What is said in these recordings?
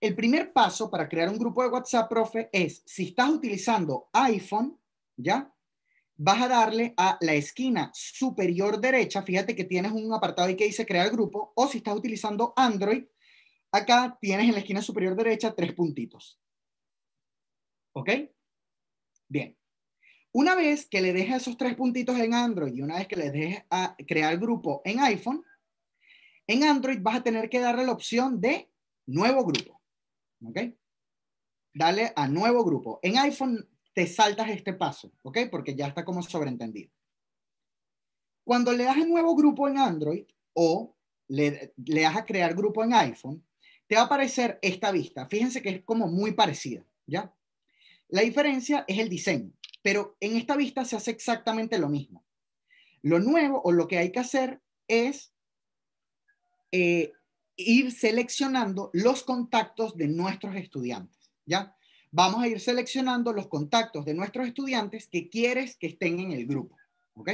El primer paso para crear un grupo de WhatsApp, profe, es si estás utilizando iPhone, ¿ya? Vas a darle a la esquina superior derecha, fíjate que tienes un apartado ahí que dice crear grupo, o si estás utilizando Android, acá tienes en la esquina superior derecha tres puntitos. ¿Ok? Bien. Una vez que le dejes esos tres puntitos en Android y una vez que le dejes a crear grupo en iPhone, en Android vas a tener que darle la opción de nuevo grupo. ¿ok? Dale a nuevo grupo. En iPhone te saltas este paso, ¿ok? Porque ya está como sobreentendido. Cuando le das a nuevo grupo en Android o le, das a crear grupo en iPhone, te va a aparecer esta vista. Fíjense que es como muy parecida, ¿ya? La diferencia es el diseño, pero en esta vista se hace exactamente lo mismo. Lo nuevo o lo que hay que hacer es eh, ir seleccionando los contactos de nuestros estudiantes, ¿ya? Vamos a ir seleccionando los contactos de nuestros estudiantes que quieres que estén en el grupo, ¿ok?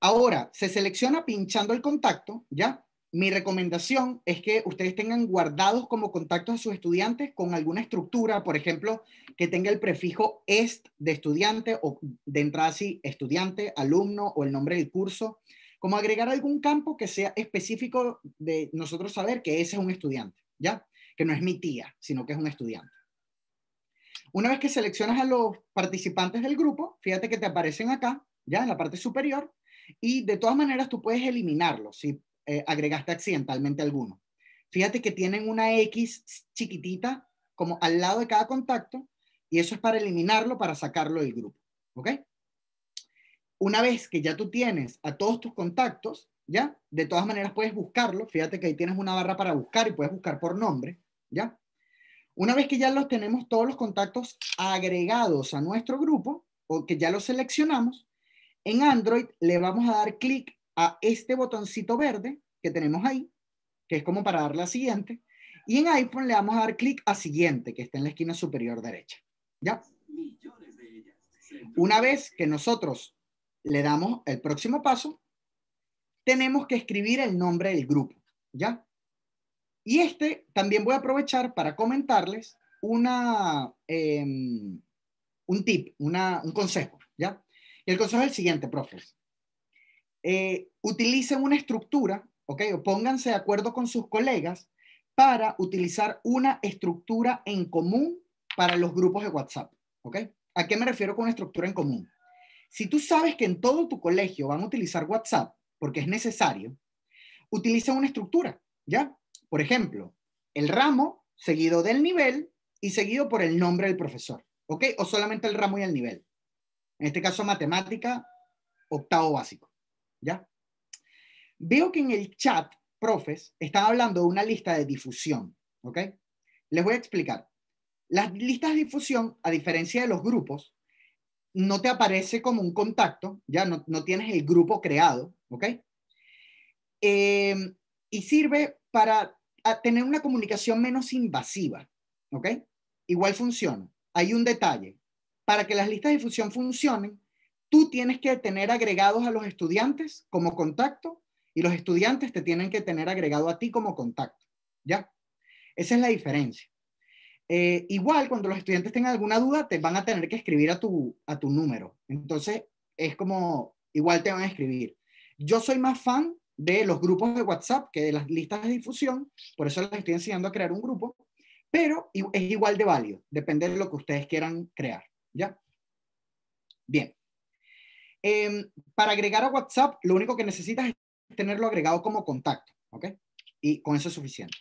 Ahora, se selecciona pinchando el contacto, ¿ya? Mi recomendación es que ustedes tengan guardados como contactos a sus estudiantes con alguna estructura, por ejemplo, que tenga el prefijo est de estudiante o de entrada así, estudiante, alumno o el nombre del curso como agregar algún campo que sea específico de nosotros saber que ese es un estudiante, ¿ya? Que no es mi tía, sino que es un estudiante. Una vez que seleccionas a los participantes del grupo, fíjate que te aparecen acá, ya en la parte superior, y de todas maneras tú puedes eliminarlo si eh, agregaste accidentalmente alguno. Fíjate que tienen una X chiquitita como al lado de cada contacto y eso es para eliminarlo, para sacarlo del grupo. ¿Ok? una vez que ya tú tienes a todos tus contactos, ¿ya? De todas maneras puedes buscarlo. Fíjate que ahí tienes una barra para buscar y puedes buscar por nombre, ¿ya? Una vez que ya los tenemos todos los contactos agregados a nuestro grupo o que ya los seleccionamos, en Android le vamos a dar clic a este botoncito verde que tenemos ahí, que es como para darle a siguiente, y en iPhone le vamos a dar clic a siguiente, que está en la esquina superior derecha. ¿Ya? Una vez que nosotros le damos el próximo paso, tenemos que escribir el nombre del grupo, ¿ya? Y este también voy a aprovechar para comentarles una, em, un tip, un consejo, ¿ya? Y el consejo es el siguiente, profes. Eh, utilicen una estructura, ¿ok? O pónganse de acuerdo con sus colegas para utilizar una estructura en común para los grupos de WhatsApp, ¿ok? ¿A qué me refiero con una estructura en común? Si tú sabes que en todo tu colegio van a utilizar WhatsApp porque es necesario, utiliza una estructura, ¿ya? Por ejemplo, el ramo seguido del nivel y seguido por el nombre del profesor, ¿ok? O solamente el ramo y el nivel. En este caso, matemática, octavo básico, ¿ya? Veo que en el chat, profes, están hablando de una lista de difusión, ¿ok? Les voy a explicar. Las listas de difusión, a diferencia de los grupos, no te aparece como un contacto, ya no, no tienes el grupo creado, ¿ok? Em, y sirve para tener una comunicación menos invasiva, ¿ok? Igual funciona. Hay un detalle. Para que las listas de difusión funcionen, tú tienes que tener agregados a los estudiantes como contacto y los estudiantes te tienen que tener agregado a ti como contacto, ¿ya? Esa es la diferencia. Eh, igual, cuando los estudiantes tengan alguna duda, te van a tener que escribir a tu, a tu número. Entonces, es como, igual te van a escribir. Yo soy más fan de los grupos de WhatsApp que de las listas de difusión, por eso les estoy enseñando a crear un grupo, pero es igual de válido, depende de lo que ustedes quieran crear, ¿ya? Bien. Em, para agregar a WhatsApp, lo único que necesitas es tenerlo agregado como contacto, ¿ok? Y con eso es suficiente.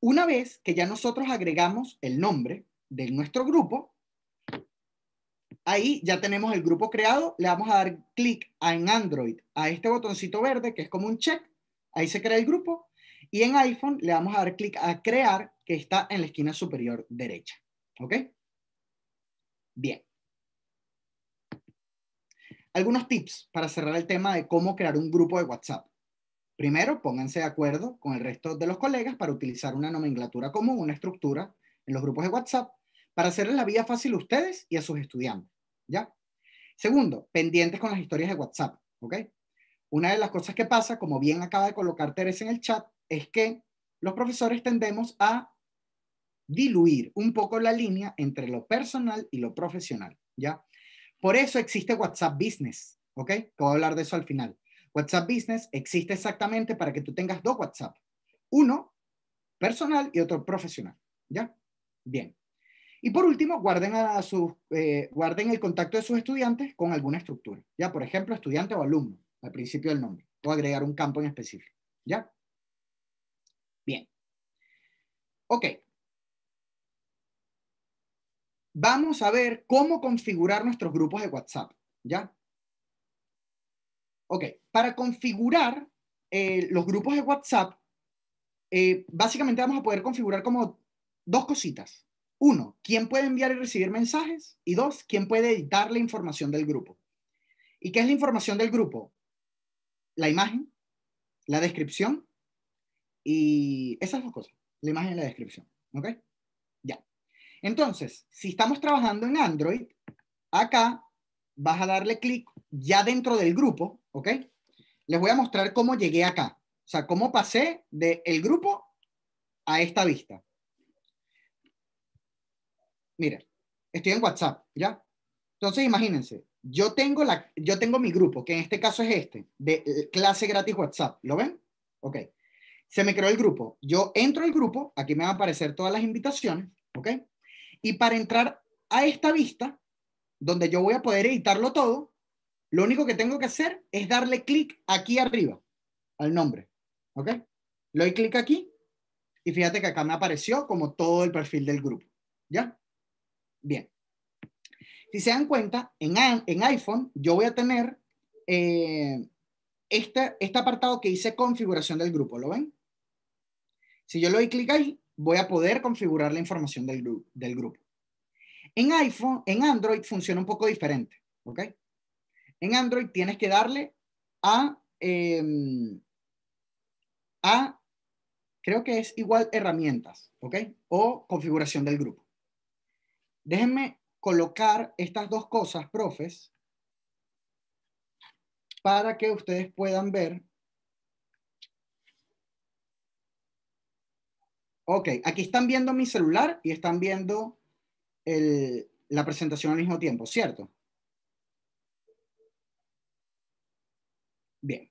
Una vez que ya nosotros agregamos el nombre de nuestro grupo, ahí ya tenemos el grupo creado, le vamos a dar clic en Android a este botoncito verde que es como un check, ahí se crea el grupo, y en iPhone le vamos a dar clic a crear que está en la esquina superior derecha. ¿Ok? Bien. Algunos tips para cerrar el tema de cómo crear un grupo de WhatsApp. Primero, pónganse de acuerdo con el resto de los colegas para utilizar una nomenclatura común, una estructura en los grupos de WhatsApp, para hacerles la vida fácil a ustedes y a sus estudiantes, ¿ya? Segundo, pendientes con las historias de WhatsApp, ¿ok? Una de las cosas que pasa, como bien acaba de colocar Teresa en el chat, es que los profesores tendemos a diluir un poco la línea entre lo personal y lo profesional, ¿ya? Por eso existe WhatsApp Business, ¿ok? Que voy a hablar de eso al final. WhatsApp Business existe exactamente para que tú tengas dos WhatsApp, uno personal y otro profesional. ¿Ya? Bien. Y por último, eh, guarden, el contacto de sus estudiantes con alguna estructura. Ya, por ejemplo, estudiante o alumno, al principio del nombre, o agregar un campo en específico. ¿Ya? Bien. Ok. Vamos a ver cómo configurar nuestros grupos de WhatsApp. ¿Ya? Ok, para configurar eh, los grupos de WhatsApp, eh, básicamente vamos a poder configurar como dos cositas. Uno, quién puede enviar y recibir mensajes. Y dos, quién puede editar la información del grupo. ¿Y qué es la información del grupo? La imagen, la descripción y esas dos cosas. La imagen y la descripción. ¿Ok? Ya. Entonces, si estamos trabajando en Android, acá vas a darle clic ya dentro del grupo ¿ok? Les voy a mostrar cómo llegué acá, o sea, cómo pasé del el grupo a esta vista. Mira, estoy en WhatsApp, ¿ya? Entonces, imagínense, yo tengo, la, yo tengo mi grupo, que en este caso es este, de clase gratis WhatsApp, ¿lo ven? Ok. Se me creó el grupo. Yo entro al grupo, aquí me van a aparecer todas las invitaciones, ¿ok? Y para entrar a esta vista, donde yo voy a poder editarlo todo, lo único que tengo que hacer es darle clic aquí arriba, al nombre. ¿Ok? Le doy clic aquí y fíjate que acá me apareció como todo el perfil del grupo. ¿Ya? Bien. Si se dan cuenta, en, iPhone yo voy a tener eh, este, este apartado que dice configuración del grupo. ¿Lo ven? Si yo le doy clic ahí, voy a poder configurar la información del, del grupo. En iPhone, en Android funciona un poco diferente. ¿Ok? En Android tienes que darle em, a, creo que es igual herramientas, ¿ok? O configuración del grupo. Déjenme colocar estas dos cosas, profes, para que ustedes puedan ver. Ok, aquí están viendo mi celular y están viendo el, la presentación al mismo tiempo, ¿cierto? Bien.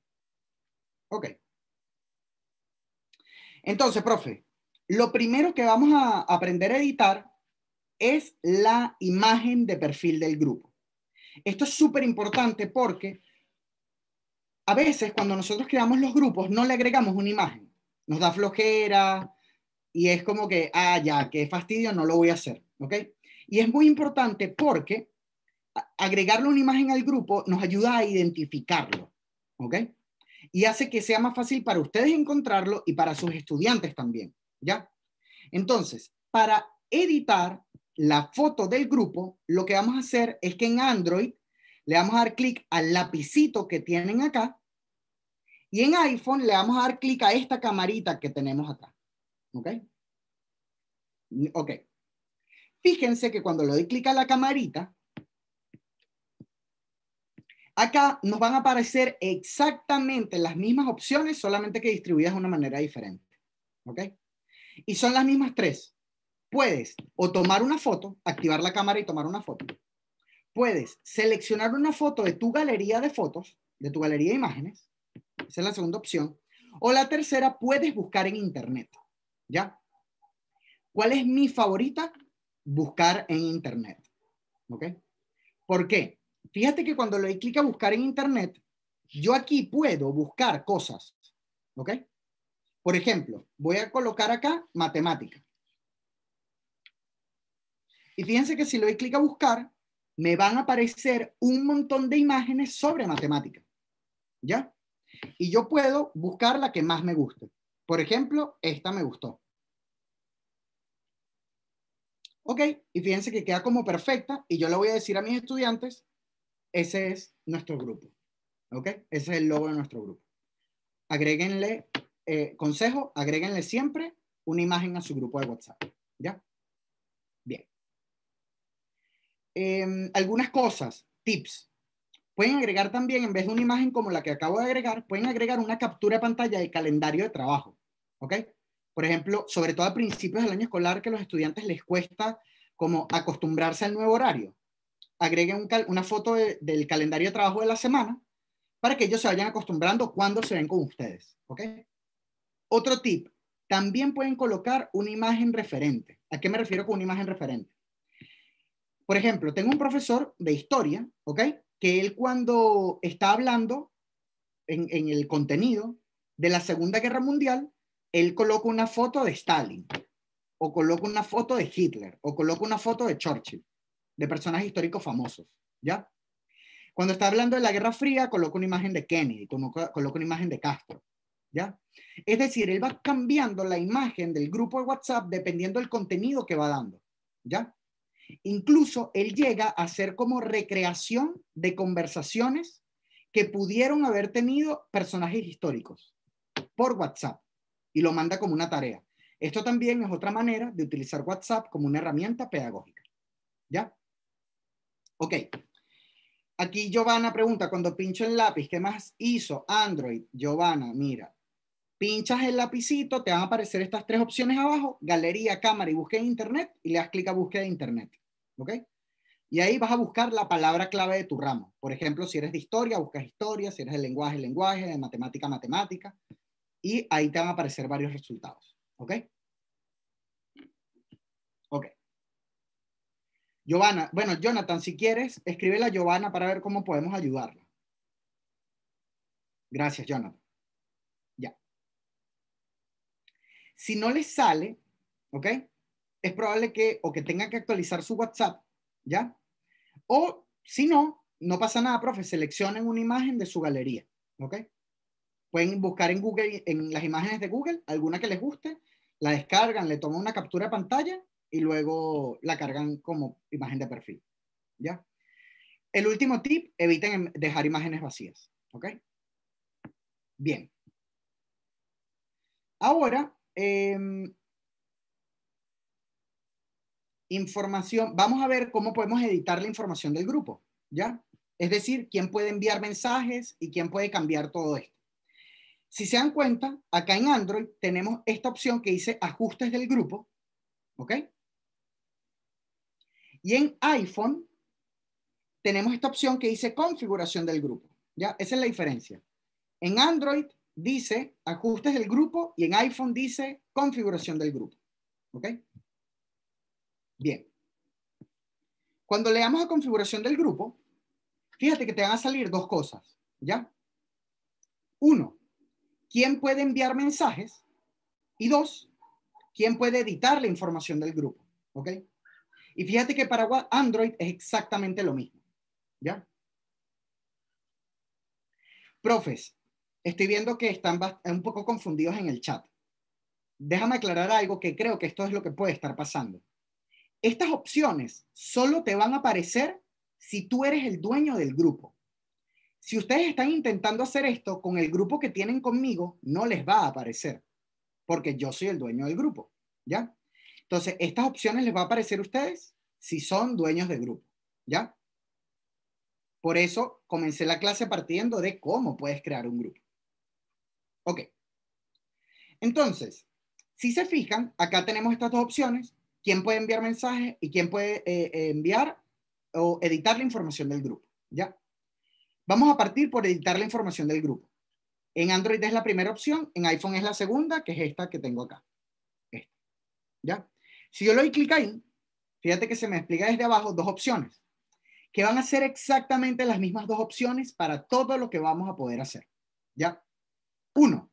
Ok. Entonces, profe, lo primero que vamos a aprender a editar es la imagen de perfil del grupo. Esto es súper importante porque a veces cuando nosotros creamos los grupos no le agregamos una imagen. Nos da flojera y es como que, ah, ya, qué fastidio, no lo voy a hacer. ¿Ok? Y es muy importante porque agregarle una imagen al grupo nos ayuda a identificarlo. ¿Ok? Y hace que sea más fácil para ustedes encontrarlo y para sus estudiantes también, ¿ya? Entonces, para editar la foto del grupo, lo que vamos a hacer es que en Android le vamos a dar clic al lapicito que tienen acá y en iPhone le vamos a dar clic a esta camarita que tenemos acá. ¿Ok? Ok. Fíjense que cuando le doy clic a la camarita, Acá nos van a aparecer exactamente las mismas opciones, solamente que distribuidas de una manera diferente. ¿Ok? Y son las mismas tres. Puedes o tomar una foto, activar la cámara y tomar una foto. Puedes seleccionar una foto de tu galería de fotos, de tu galería de imágenes. Esa es la segunda opción. O la tercera, puedes buscar en Internet. ¿Ya? ¿Cuál es mi favorita? Buscar en Internet. ¿Ok? ¿Por qué? Fíjate que cuando le doy clic a buscar en Internet, yo aquí puedo buscar cosas. ¿Ok? Por ejemplo, voy a colocar acá matemática. Y fíjense que si le doy clic a buscar, me van a aparecer un montón de imágenes sobre matemática. ¿Ya? Y yo puedo buscar la que más me guste. Por ejemplo, esta me gustó. Ok, y fíjense que queda como perfecta y yo le voy a decir a mis estudiantes ese es nuestro grupo. ¿Ok? Ese es el logo de nuestro grupo. Agréguenle, eh, consejo, agréguenle siempre una imagen a su grupo de WhatsApp. ¿Ya? Bien. Em, algunas cosas, tips. Pueden agregar también, en vez de una imagen como la que acabo de agregar, pueden agregar una captura de pantalla del calendario de trabajo. ¿Ok? Por ejemplo, sobre todo a principios del año escolar, que a los estudiantes les cuesta como acostumbrarse al nuevo horario agreguen una foto del calendario de trabajo de la semana para que ellos se vayan acostumbrando cuando se ven con ustedes. ¿ok? Otro tip, también pueden colocar una imagen referente. ¿A qué me refiero con una imagen referente? Por ejemplo, tengo un profesor de historia, ¿ok? Que él cuando está hablando en, en el contenido de la Segunda Guerra Mundial, él coloca una foto de Stalin, o coloca una foto de Hitler, o coloca una foto de Churchill de personajes históricos famosos, ¿ya? Cuando está hablando de la Guerra Fría, coloca una imagen de Kennedy, coloca una imagen de Castro, ¿ya? Es decir, él va cambiando la imagen del grupo de WhatsApp dependiendo del contenido que va dando, ¿ya? Incluso él llega a hacer como recreación de conversaciones que pudieron haber tenido personajes históricos por WhatsApp y lo manda como una tarea. Esto también es otra manera de utilizar WhatsApp como una herramienta pedagógica. ¿Ya? Ok. Aquí Giovanna pregunta, cuando pincho el lápiz, ¿qué más hizo Android? Giovanna, mira, pinchas el lapicito, te van a aparecer estas tres opciones abajo, galería, cámara y búsqueda internet, y le das clic a búsqueda de internet, ¿ok? Y ahí vas a buscar la palabra clave de tu ramo. Por ejemplo, si eres de historia, buscas historia, si eres de lenguaje, lenguaje, de matemática, matemática, y ahí te van a aparecer varios resultados, ¿ok? Giovanna, bueno, Jonathan, si quieres, escríbela a Giovanna para ver cómo podemos ayudarla. Gracias, Jonathan. Ya. Si no les sale, ¿ok? Es probable que o que tengan que actualizar su WhatsApp, ¿ya? O si no, no pasa nada, profe, seleccionen una imagen de su galería, ¿ok? Pueden buscar en Google, en las imágenes de Google, alguna que les guste, la descargan, le toman una captura de pantalla y luego la cargan como imagen de perfil. ¿Ya? El último tip, eviten em, dejar imágenes vacías. ¿Ok? Bien. Ahora, em, información, vamos a ver cómo podemos editar la información del grupo, ¿ya? Es decir, quién puede enviar mensajes y quién puede cambiar todo esto. Si se dan cuenta, acá en Android tenemos esta opción que dice ajustes del grupo, ¿ok? Y en iPhone tenemos esta opción que dice configuración del grupo. ¿ya? Esa es la diferencia. En Android dice ajustes del grupo y en iPhone dice configuración del grupo. ¿Ok? Bien. Cuando le damos a configuración del grupo, fíjate que te van a salir dos cosas. ¿Ya? Uno, ¿quién puede enviar mensajes? Y dos, ¿quién puede editar la información del grupo? ¿Ok? Y fíjate que para Android es exactamente lo mismo. ¿Ya? Profes, estoy viendo que están un poco confundidos en el chat. Déjame aclarar algo que creo que esto es lo que puede estar pasando. Estas opciones solo te van a aparecer si tú eres el dueño del grupo. Si ustedes están intentando hacer esto con el grupo que tienen conmigo, no les va a aparecer, porque yo soy el dueño del grupo, ¿ya? Entonces, estas opciones les va a aparecer a ustedes si son dueños de grupo, ¿ya? Por eso comencé la clase partiendo de cómo puedes crear un grupo. Ok. Entonces, si se fijan, acá tenemos estas dos opciones. ¿Quién puede enviar mensajes y quién puede eh, eh, enviar o editar la información del grupo? ¿Ya? Vamos a partir por editar la información del grupo. En Android es la primera opción, en iPhone es la segunda, que es esta que tengo acá. Esta. ¿Ya? Si yo le doy clic ahí, fíjate que se me explica desde abajo dos opciones, que van a ser exactamente las mismas dos opciones para todo lo que vamos a poder hacer. ¿Ya? Uno,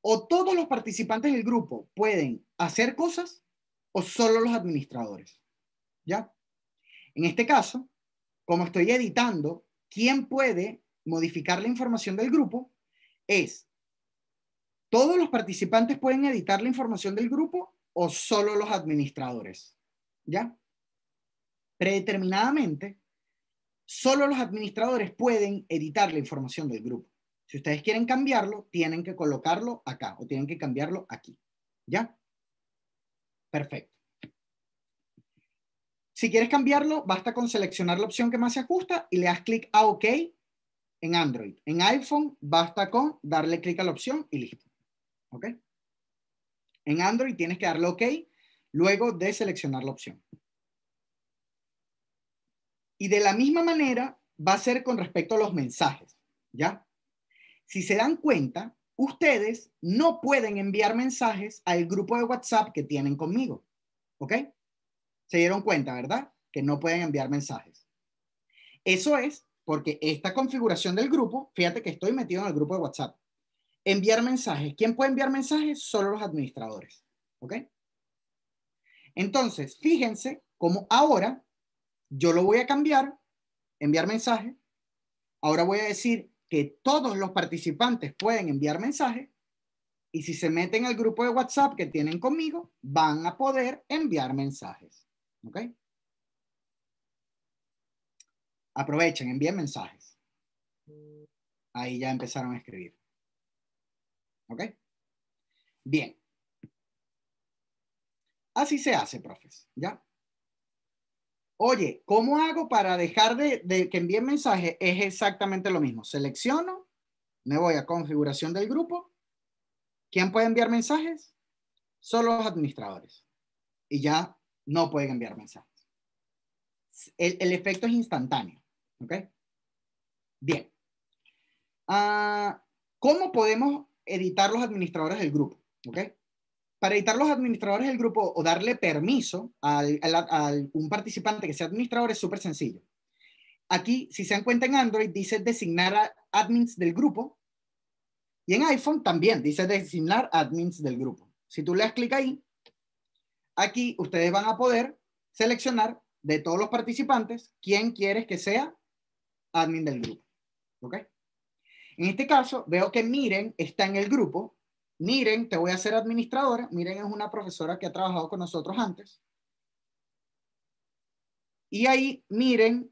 o todos los participantes del grupo pueden hacer cosas o solo los administradores. ¿Ya? En este caso, como estoy editando, ¿quién puede modificar la información del grupo? Es, todos los participantes pueden editar la información del grupo o solo los administradores. ¿Ya? Predeterminadamente, solo los administradores pueden editar la información del grupo. Si ustedes quieren cambiarlo, tienen que colocarlo acá o tienen que cambiarlo aquí. ¿Ya? Perfecto. Si quieres cambiarlo, basta con seleccionar la opción que más se ajusta y le das clic a OK en Android. En iPhone, basta con darle clic a la opción y listo. ¿Ok? En Android tienes que darle OK luego de seleccionar la opción. Y de la misma manera va a ser con respecto a los mensajes, ¿ya? Si se dan cuenta, ustedes no pueden enviar mensajes al grupo de WhatsApp que tienen conmigo, ¿ok? Se dieron cuenta, ¿verdad? Que no pueden enviar mensajes. Eso es porque esta configuración del grupo, fíjate que estoy metido en el grupo de WhatsApp. Enviar mensajes. ¿Quién puede enviar mensajes? Solo los administradores. ¿Ok? Entonces, fíjense cómo ahora yo lo voy a cambiar, enviar mensajes. Ahora voy a decir que todos los participantes pueden enviar mensajes Y si se meten al grupo de WhatsApp que tienen conmigo, van a poder enviar mensajes. ¿Ok? Aprovechen, envíen mensajes. Ahí ya empezaron a escribir. ¿Ok? Bien. Así se hace, profes. ¿Ya? Oye, ¿cómo hago para dejar de, que envíen mensaje? Es exactamente lo mismo. Selecciono, me voy a configuración del grupo. ¿Quién puede enviar mensajes? Solo los administradores. Y ya no pueden enviar mensajes. El, efecto es instantáneo. ¿Ok? Bien. Ah, ¿Cómo podemos editar los administradores del grupo, ¿ok? Para editar los administradores del grupo o darle permiso a un participante que sea administrador es súper sencillo. Aquí, si se encuentra en Android, dice designar admins del grupo. Y en iPhone también dice designar admins del grupo. Si tú le das clic ahí, aquí ustedes van a poder seleccionar de todos los participantes quién quieres que sea admin del grupo. ¿Ok? En este caso, veo que Miren está en el grupo. Miren, te voy a hacer administradora. Miren es una profesora que ha trabajado con nosotros antes. Y ahí, Miren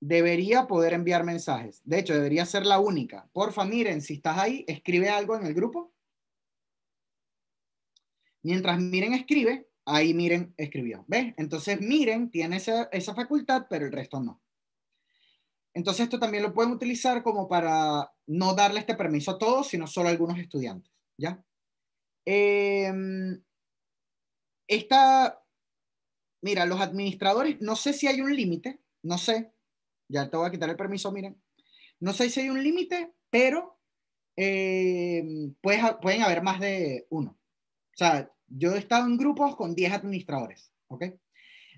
debería poder enviar mensajes. De hecho, debería ser la única. Porfa, Miren, si estás ahí, escribe algo en el grupo. Mientras Miren escribe, ahí Miren escribió. ¿Ves? Entonces Miren tiene esa, esa facultad, pero el resto no. Entonces esto también lo pueden utilizar como para no darle este permiso a todos, sino solo a algunos estudiantes, ¿ya? Em, esta, mira, los administradores, no sé si hay un límite, no sé, ya te voy a quitar el permiso, miren, no sé si hay un límite, pero em, pueden haber más de uno. O sea, yo he estado en grupos con 10 administradores, ¿ok?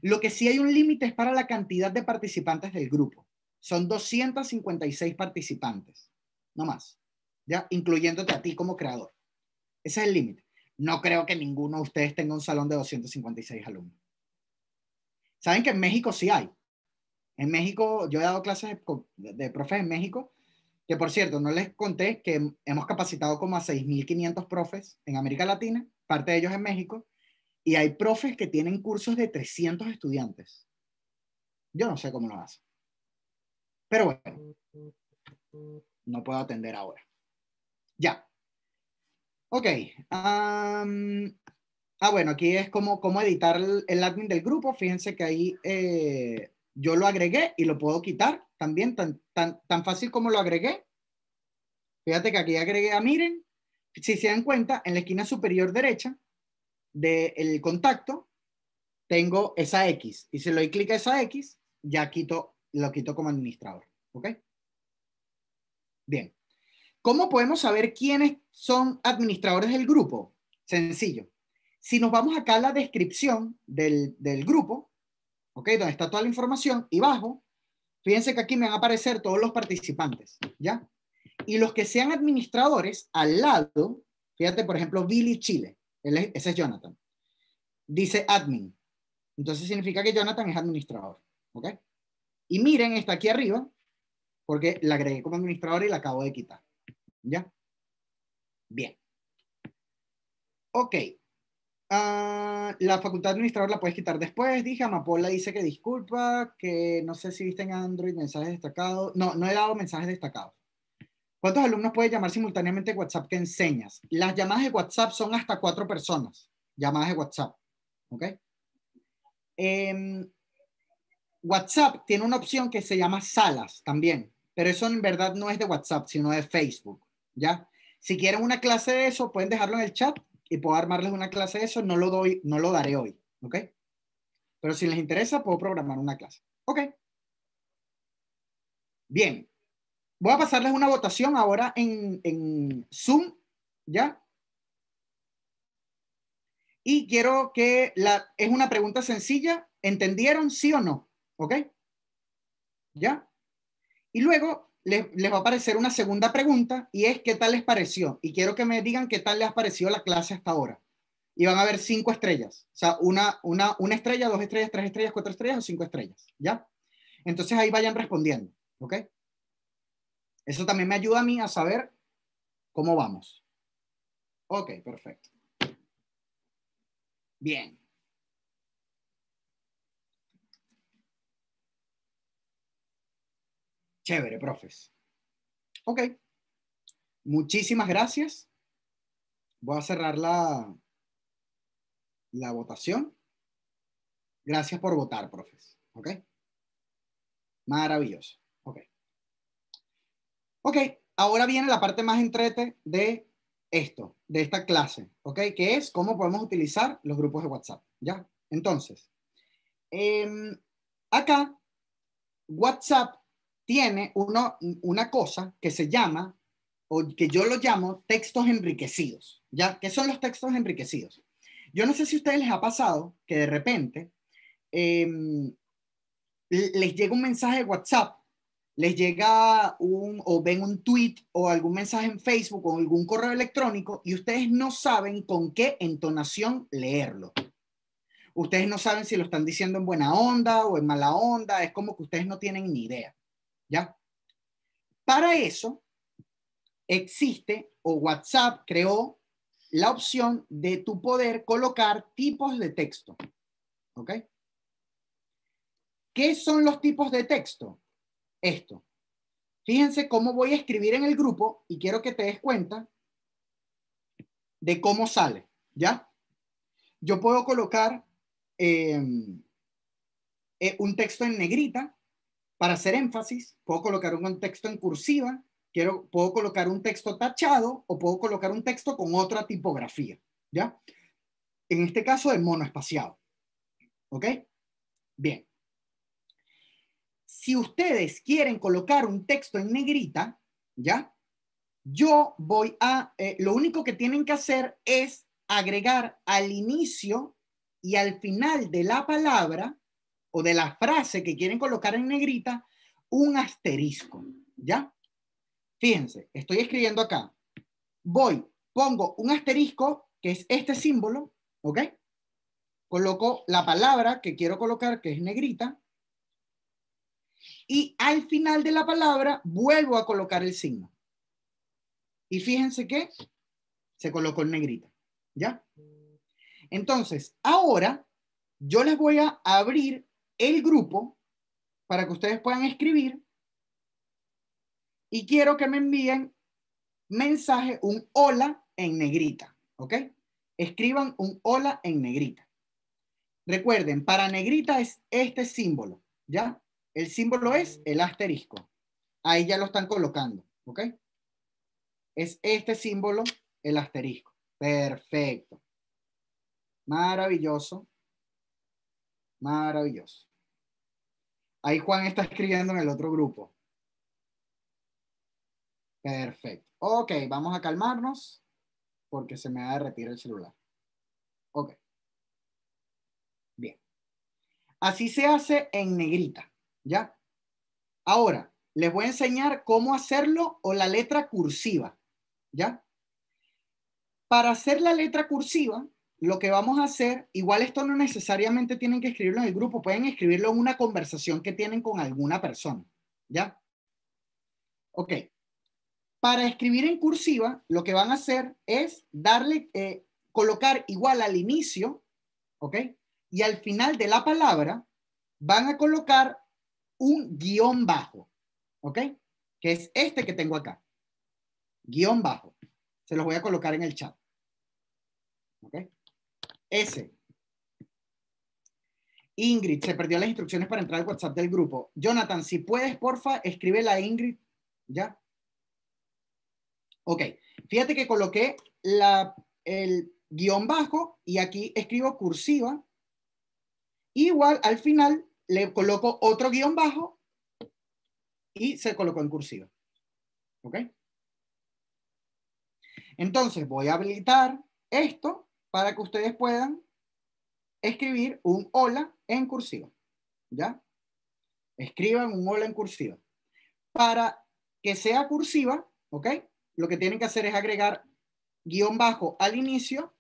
Lo que sí hay un límite es para la cantidad de participantes del grupo. Son 256 participantes, no más, ¿ya? Incluyéndote a ti como creador. Ese es el límite. No creo que ninguno de ustedes tenga un salón de 256 alumnos. Saben que en México sí hay. En México, yo he dado clases de, de profes en México, que por cierto, no les conté que hemos capacitado como a 6.500 profes en América Latina, parte de ellos en México, y hay profes que tienen cursos de 300 estudiantes. Yo no sé cómo lo hacen. Pero bueno, no puedo atender ahora. Ya. Ok. ah, bueno, aquí es como, cómo editar el, admin del grupo. Fíjense que ahí eh, yo lo agregué y lo puedo quitar también, tan, tan, tan fácil como lo agregué. Fíjate que aquí agregué a Miren. Si se dan cuenta, en la esquina superior derecha del contacto, tengo esa X. Y si le doy clic a esa X, ya quito lo quito como administrador. ¿Ok? Bien. ¿Cómo podemos saber quiénes son administradores del grupo? Sencillo. Si nos vamos acá a la descripción del, grupo, ¿ok? Donde está toda la información y bajo, fíjense que aquí me van a aparecer todos los participantes, ¿ya? Y los que sean administradores, al lado, fíjate, por ejemplo, Billy Chile, ese es Jonathan, dice admin. Entonces significa que Jonathan es administrador, ¿ok? Y miren, está aquí arriba, porque la agregué como administrador y la acabo de quitar. ¿Ya? Bien. Ok. Ah, la facultad de administrador la puedes quitar después. Dije, Amapola dice que disculpa, que no sé si viste en Android mensajes destacados. No, no he dado mensajes destacados. ¿Cuántos alumnos puedes llamar simultáneamente WhatsApp que enseñas? Las llamadas de WhatsApp son hasta cuatro personas. Llamadas de WhatsApp. ¿Ok? Em, WhatsApp tiene una opción que se llama salas también, pero eso en verdad no es de WhatsApp, sino de Facebook, ¿ya? Si quieren una clase de eso, pueden dejarlo en el chat y puedo armarles una clase de eso, no lo doy, no lo daré hoy, ¿ok? Pero si les interesa, puedo programar una clase, ¿ok? Bien, voy a pasarles una votación ahora en, en Zoom, ¿ya? Y quiero que la, es una pregunta sencilla, ¿entendieron sí o no? ¿Ok? ¿Ya? Y luego les, va a aparecer una segunda pregunta y es ¿qué tal les pareció? Y quiero que me digan qué tal les ha parecido la clase hasta ahora. Y van a ver cinco estrellas. O sea, una, una estrella, dos estrellas, tres estrellas, cuatro estrellas o cinco estrellas. ¿Ya? Entonces ahí vayan respondiendo. ¿Ok? Eso también me ayuda a mí a saber cómo vamos. Ok, perfecto. Bien. Chévere, profes. Ok. Muchísimas gracias. Voy a cerrar la, la votación. Gracias por votar, profes. ¿Ok? Maravilloso. Ok. Ok, ahora viene la parte más entrete de esto, de esta clase, ¿ok? Que es cómo podemos utilizar los grupos de WhatsApp, ¿ya? Entonces, em, acá, WhatsApp tiene una cosa que se llama, o que yo lo llamo textos enriquecidos. ¿Ya? ¿Qué son los textos enriquecidos? Yo no sé si a ustedes les ha pasado que de repente em, les llega un mensaje de WhatsApp, les llega un, o ven un tweet o algún mensaje en Facebook o algún correo electrónico y ustedes no saben con qué entonación leerlo. Ustedes no saben si lo están diciendo en buena onda o en mala onda, es como que ustedes no tienen ni idea. ¿Ya? Para eso existe o WhatsApp creó la opción de tu poder colocar tipos de texto. ¿Ok? ¿Qué son los tipos de texto? Esto. Fíjense cómo voy a escribir en el grupo y quiero que te des cuenta de cómo sale. ¿Ya? Yo puedo colocar eh, eh, un texto en negrita, para hacer énfasis, puedo colocar un texto en cursiva, quiero, puedo colocar un texto tachado o puedo colocar un texto con otra tipografía, ¿ya? En este caso mono monoespaciado, ¿ok? Bien. Si ustedes quieren colocar un texto en negrita, ¿ya? Yo voy a, eh, lo único que tienen que hacer es agregar al inicio y al final de la palabra o de la frase que quieren colocar en negrita un asterisco, ¿ya? Fíjense, estoy escribiendo acá. Voy, pongo un asterisco, que es este símbolo, ¿ok? Coloco la palabra que quiero colocar, que es negrita. Y al final de la palabra vuelvo a colocar el signo. Y fíjense que se colocó en negrita, ¿ya? Entonces, ahora yo les voy a abrir el grupo para que ustedes puedan escribir y quiero que me envíen mensaje, un hola en negrita, ¿ok? Escriban un hola en negrita. Recuerden, para negrita es este símbolo, ¿ya? El símbolo es el asterisco. Ahí ya lo están colocando, ¿ok? Es este símbolo, el asterisco. Perfecto. Maravilloso. Maravilloso. Ahí Juan está escribiendo en el otro grupo. Perfecto. Ok, vamos a calmarnos porque se me va a derretir el celular. Ok. Bien. Así se hace en negrita, ¿ya? Ahora, les voy a enseñar cómo hacerlo o la letra cursiva, ¿ya? Para hacer la letra cursiva, lo que vamos a hacer, igual esto no necesariamente tienen que escribirlo en el grupo, pueden escribirlo en una conversación que tienen con alguna persona, ¿ya? Ok. Para escribir en cursiva, lo que van a hacer es darle, eh, colocar igual al inicio, ¿ok? Y al final de la palabra van a colocar un guión bajo, ¿ok? Que es este que tengo acá. Guión bajo. Se los voy a colocar en el chat. ¿Ok? S. Ingrid, se perdió las instrucciones para entrar al WhatsApp del grupo. Jonathan, si puedes, porfa, escribe la Ingrid. ¿Ya? Ok. Fíjate que coloqué el guión bajo y aquí escribo cursiva. Igual al final le coloco otro guión bajo y se colocó en cursiva. ¿Ok? Entonces voy a habilitar esto para que ustedes puedan escribir un hola en cursiva. ¿Ya? Escriban un hola en cursiva. Para que sea cursiva, ¿ok? Lo que tienen que hacer es agregar guión bajo al inicio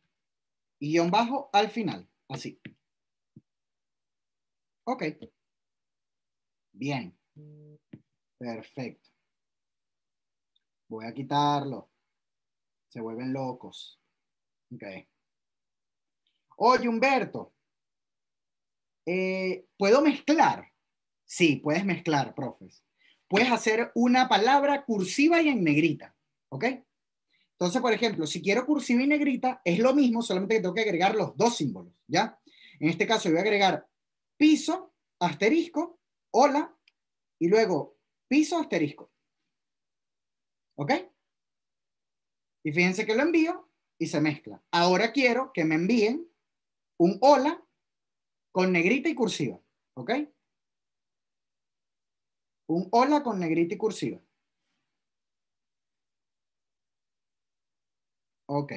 y guión bajo al final. Así. Ok. Bien. Perfecto. Voy a quitarlo. Se vuelven locos. Ok oye Humberto, eh, ¿puedo mezclar? Sí, puedes mezclar, profes. Puedes hacer una palabra cursiva y en negrita, ¿ok? Entonces, por ejemplo, si quiero cursiva y negrita, es lo mismo, solamente tengo que agregar los dos símbolos, ¿ya? En este caso, voy a agregar piso, asterisco, hola, y luego piso, asterisco. ¿Ok? Y fíjense que lo envío y se mezcla. Ahora quiero que me envíen un hola con negrita y cursiva, ¿ok? Un hola con negrita y cursiva. Ok.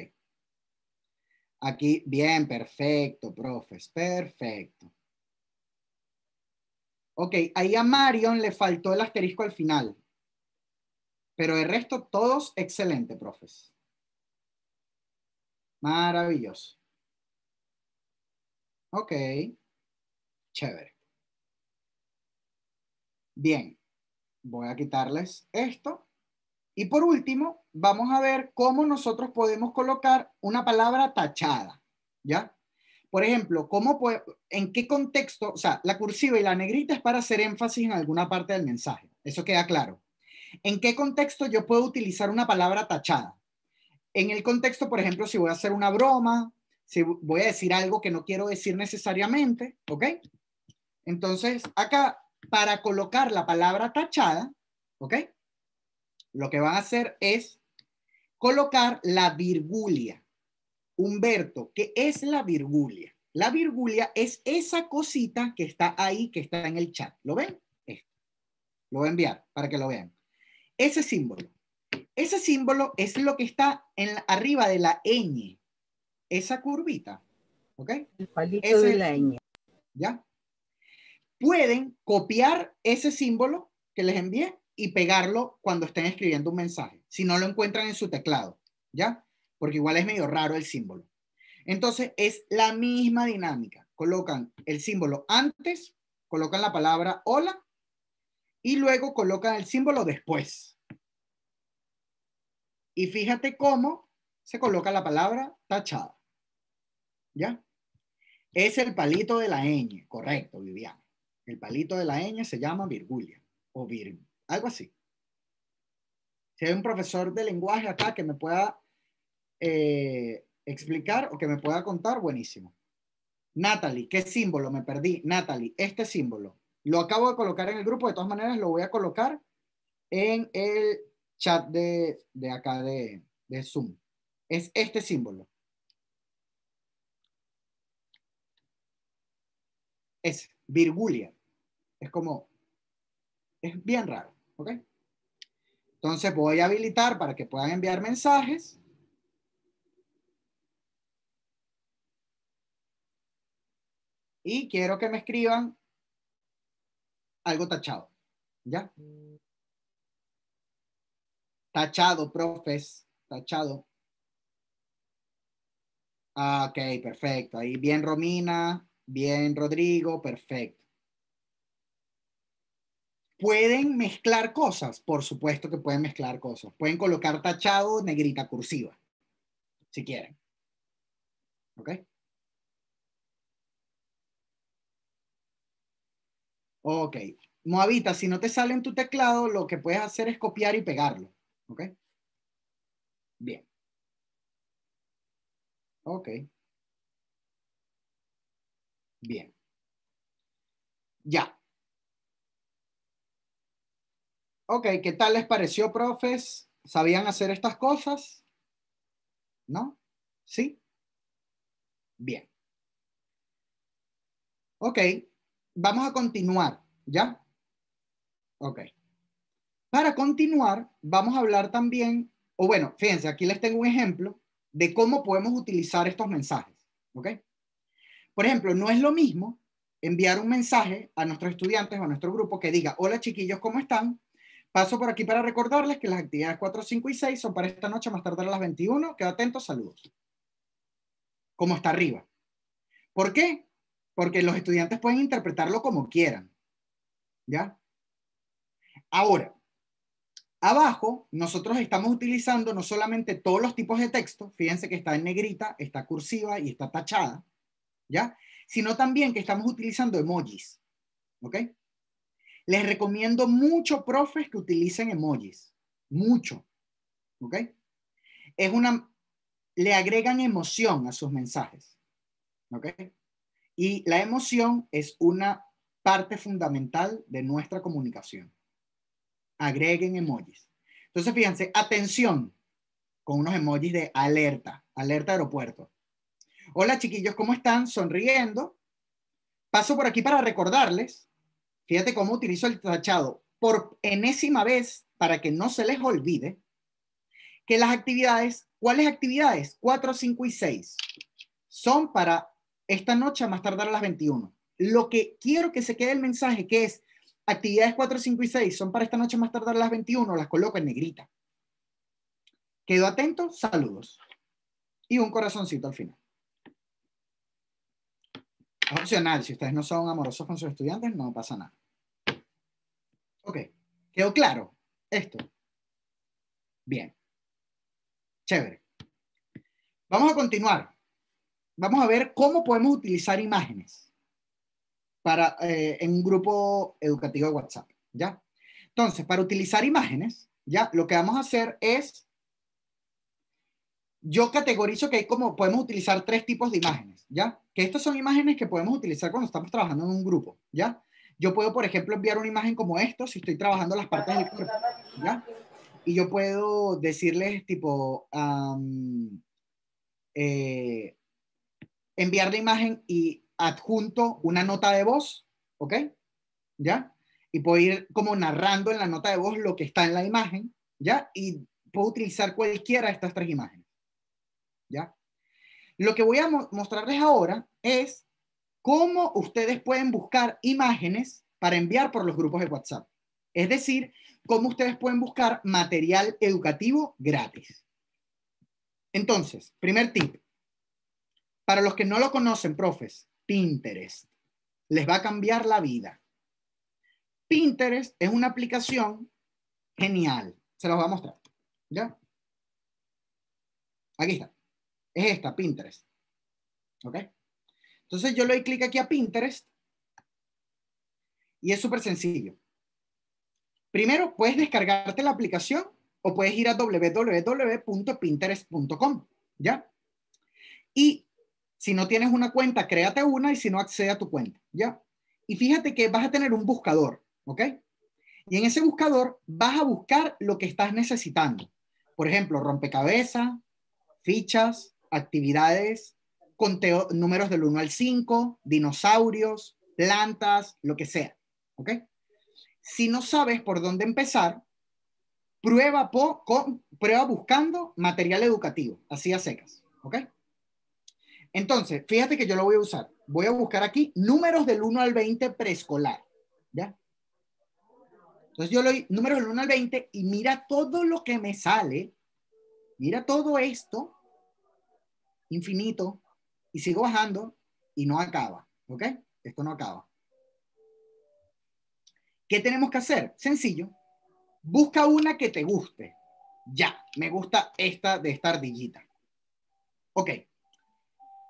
Aquí, bien, perfecto, profes, perfecto. Ok, ahí a Marion le faltó el asterisco al final. Pero el resto, todos excelente, profes. Maravilloso. Ok, chévere. Bien, voy a quitarles esto. Y por último, vamos a ver cómo nosotros podemos colocar una palabra tachada, ¿ya? Por ejemplo, ¿cómo ¿en qué contexto? O sea, la cursiva y la negrita es para hacer énfasis en alguna parte del mensaje. Eso queda claro. ¿En qué contexto yo puedo utilizar una palabra tachada? En el contexto, por ejemplo, si voy a hacer una broma, si voy a decir algo que no quiero decir necesariamente, ¿ok? Entonces, acá, para colocar la palabra tachada, ¿ok? Lo que van a hacer es colocar la virgulia. Humberto, ¿qué es la virgulia? La virgulia es esa cosita que está ahí, que está en el chat. ¿Lo ven? Lo voy a enviar para que lo vean. Ese símbolo. Ese símbolo es lo que está en, arriba de la ñ esa curvita, ¿ok? El palito de la ñ. ¿Ya? Pueden copiar ese símbolo que les envié y pegarlo cuando estén escribiendo un mensaje, si no lo encuentran en su teclado, ¿ya? Porque igual es medio raro el símbolo. Entonces, es la misma dinámica. Colocan el símbolo antes, colocan la palabra hola y luego colocan el símbolo después. Y fíjate cómo se coloca la palabra tachada. ¿Ya? Es el palito de la ñ, correcto, Viviana. El palito de la ñ se llama virgulia o vir, algo así. Si hay un profesor de lenguaje acá que me pueda eh, explicar o que me pueda contar, buenísimo. Natalie, ¿qué símbolo? Me perdí. Natalie, este símbolo. Lo acabo de colocar en el grupo, de todas maneras lo voy a colocar en el chat de, de acá de Zoom. Es este símbolo. es Virgulia. Es como, es bien raro, ¿ok? Entonces voy a habilitar para que puedan enviar mensajes. Y quiero que me escriban algo tachado, ¿ya? Tachado, profes, tachado. Ah, ok, perfecto. Ahí bien Romina, Bien, Rodrigo, perfecto. ¿Pueden mezclar cosas? Por supuesto que pueden mezclar cosas. Pueden colocar tachado, negrita cursiva, si quieren. ¿Ok? Ok. Moabita, si no te sale en tu teclado, lo que puedes hacer es copiar y pegarlo. ¿Ok? Bien. Ok. Bien. Ya. Ok, ¿qué tal les pareció, profes? ¿Sabían hacer estas cosas? ¿No? ¿Sí? Bien. Ok, vamos a continuar, ¿ya? Ok. Para continuar, vamos a hablar también, o bueno, fíjense, aquí les tengo un ejemplo de cómo podemos utilizar estos mensajes, ¿ok? Por ejemplo, no es lo mismo enviar un mensaje a nuestros estudiantes o a nuestro grupo que diga, hola chiquillos, ¿cómo están? Paso por aquí para recordarles que las actividades 4, 5 y 6 son para esta noche más tarde a las 21. Queda atentos, saludos. Como está arriba. ¿Por qué? Porque los estudiantes pueden interpretarlo como quieran. ¿Ya? Ahora, abajo nosotros estamos utilizando no solamente todos los tipos de texto, fíjense que está en negrita, está cursiva y está tachada, ¿ya? Sino también que estamos utilizando emojis, ¿ok? Les recomiendo mucho, profes, que utilicen emojis, mucho, ¿ok? Es una, le agregan emoción a sus mensajes, ¿ok? Y la emoción es una parte fundamental de nuestra comunicación. Agreguen emojis. Entonces, fíjense, atención, con unos emojis de alerta, alerta aeropuerto. Hola chiquillos, ¿cómo están? Sonriendo. Paso por aquí para recordarles, fíjate cómo utilizo el tachado por enésima vez para que no se les olvide que las actividades, ¿cuáles actividades? 4, 5 y 6 son para esta noche a más tardar a las 21. Lo que quiero que se quede el mensaje que es actividades 4, 5 y 6 son para esta noche más tardar a las 21, las coloco en negrita. Quedo atento, saludos y un corazoncito al final. Es opcional, si ustedes no son amorosos con sus estudiantes, no pasa nada. Ok, ¿quedó claro esto? Bien. Chévere. Vamos a continuar. Vamos a ver cómo podemos utilizar imágenes para, eh, en un grupo educativo de WhatsApp, ¿ya? Entonces, para utilizar imágenes, ¿ya? Lo que vamos a hacer es yo categorizo que hay como, podemos utilizar tres tipos de imágenes, ¿ya? Que estas son imágenes que podemos utilizar cuando estamos trabajando en un grupo, ¿ya? Yo puedo, por ejemplo, enviar una imagen como esto si estoy trabajando las partes del cuerpo, ¿ya? Y yo puedo decirles tipo, eh, enviar la imagen y adjunto una nota de voz, ¿ok? ¿Ya? Y puedo ir como narrando en la nota de voz lo que está en la imagen, ¿ya? Y puedo utilizar cualquiera de estas tres imágenes. ¿ya? Lo que voy a mostrarles ahora es cómo ustedes pueden buscar imágenes para enviar por los grupos de WhatsApp. Es decir, cómo ustedes pueden buscar material educativo gratis. Entonces, primer tip. Para los que no lo conocen, profes, Pinterest les va a cambiar la vida. Pinterest es una aplicación genial. Se los voy a mostrar. ¿Ya? Aquí está es esta, Pinterest. ¿Ok? Entonces yo le doy clic aquí a Pinterest y es súper sencillo. Primero, puedes descargarte la aplicación o puedes ir a www.pinterest.com, ¿ya? Y si no tienes una cuenta, créate una y si no, accede a tu cuenta, ¿ya? Y fíjate que vas a tener un buscador, ¿ok? Y en ese buscador vas a buscar lo que estás necesitando. Por ejemplo, rompecabezas, fichas, actividades con números del 1 al 5, dinosaurios, plantas, lo que sea. ¿Ok? Si no sabes por dónde empezar, prueba, prueba buscando material educativo, así a secas. ¿Ok? Entonces, fíjate que yo lo voy a usar. Voy a buscar aquí números del 1 al 20 preescolar. ¿Ya? Entonces yo le doy números del 1 al 20 y mira todo lo que me sale. Mira todo esto infinito, y sigo bajando y no acaba, ¿ok? Esto no acaba. ¿Qué tenemos que hacer? Sencillo. Busca una que te guste. Ya, me gusta esta de esta ardillita. Ok.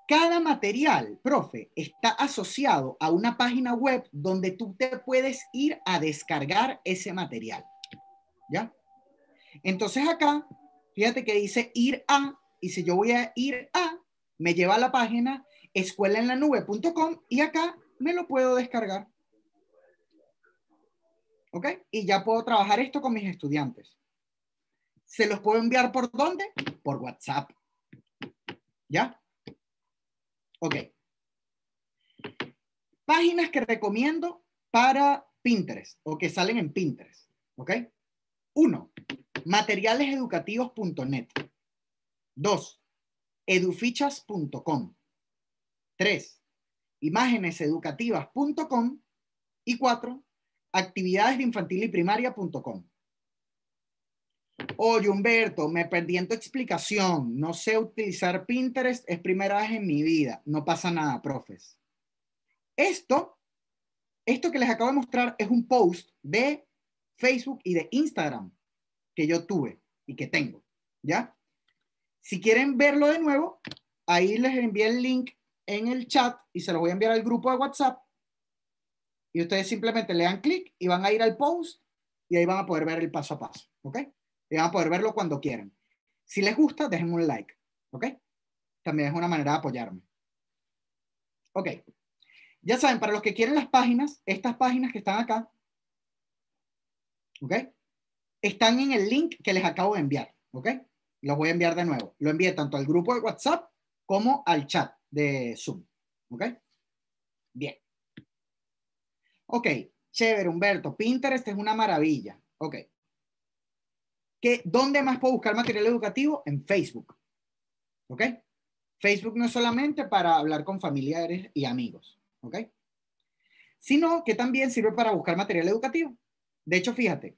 Cada material, profe, está asociado a una página web donde tú te puedes ir a descargar ese material. ¿Ya? Entonces acá, fíjate que dice ir a y si yo voy a ir a, me lleva a la página escuelaenlanube.com y acá me lo puedo descargar. ¿Ok? Y ya puedo trabajar esto con mis estudiantes. ¿Se los puedo enviar por dónde? Por WhatsApp. ¿Ya? Ok. Páginas que recomiendo para Pinterest o que salen en Pinterest. ¿Ok? Uno, materialeseducativos.net. Dos, edufichas.com. Tres, imágeneseducativas.com. Y cuatro, actividades de y primaria.com. Oye, Humberto, me perdí en tu explicación. No sé utilizar Pinterest, es primera vez en mi vida. No pasa nada, profes. Esto, esto que les acabo de mostrar es un post de Facebook y de Instagram que yo tuve y que tengo, ¿ya? Si quieren verlo de nuevo, ahí les envié el link en el chat y se lo voy a enviar al grupo de WhatsApp. Y ustedes simplemente le dan clic y van a ir al post y ahí van a poder ver el paso a paso. ¿Ok? Y van a poder verlo cuando quieran. Si les gusta, dejen un like. ¿Ok? También es una manera de apoyarme. Ok. Ya saben, para los que quieren las páginas, estas páginas que están acá, ¿ok? Están en el link que les acabo de enviar, ¿ok? Los voy a enviar de nuevo. Lo envié tanto al grupo de WhatsApp como al chat de Zoom. ¿Ok? Bien. Ok, chévere, Humberto. Pinterest es una maravilla. Ok. ¿Qué, ¿Dónde más puedo buscar material educativo? En Facebook. ¿Ok? Facebook no es solamente para hablar con familiares y amigos. ¿Ok? Sino que también sirve para buscar material educativo. De hecho, fíjate,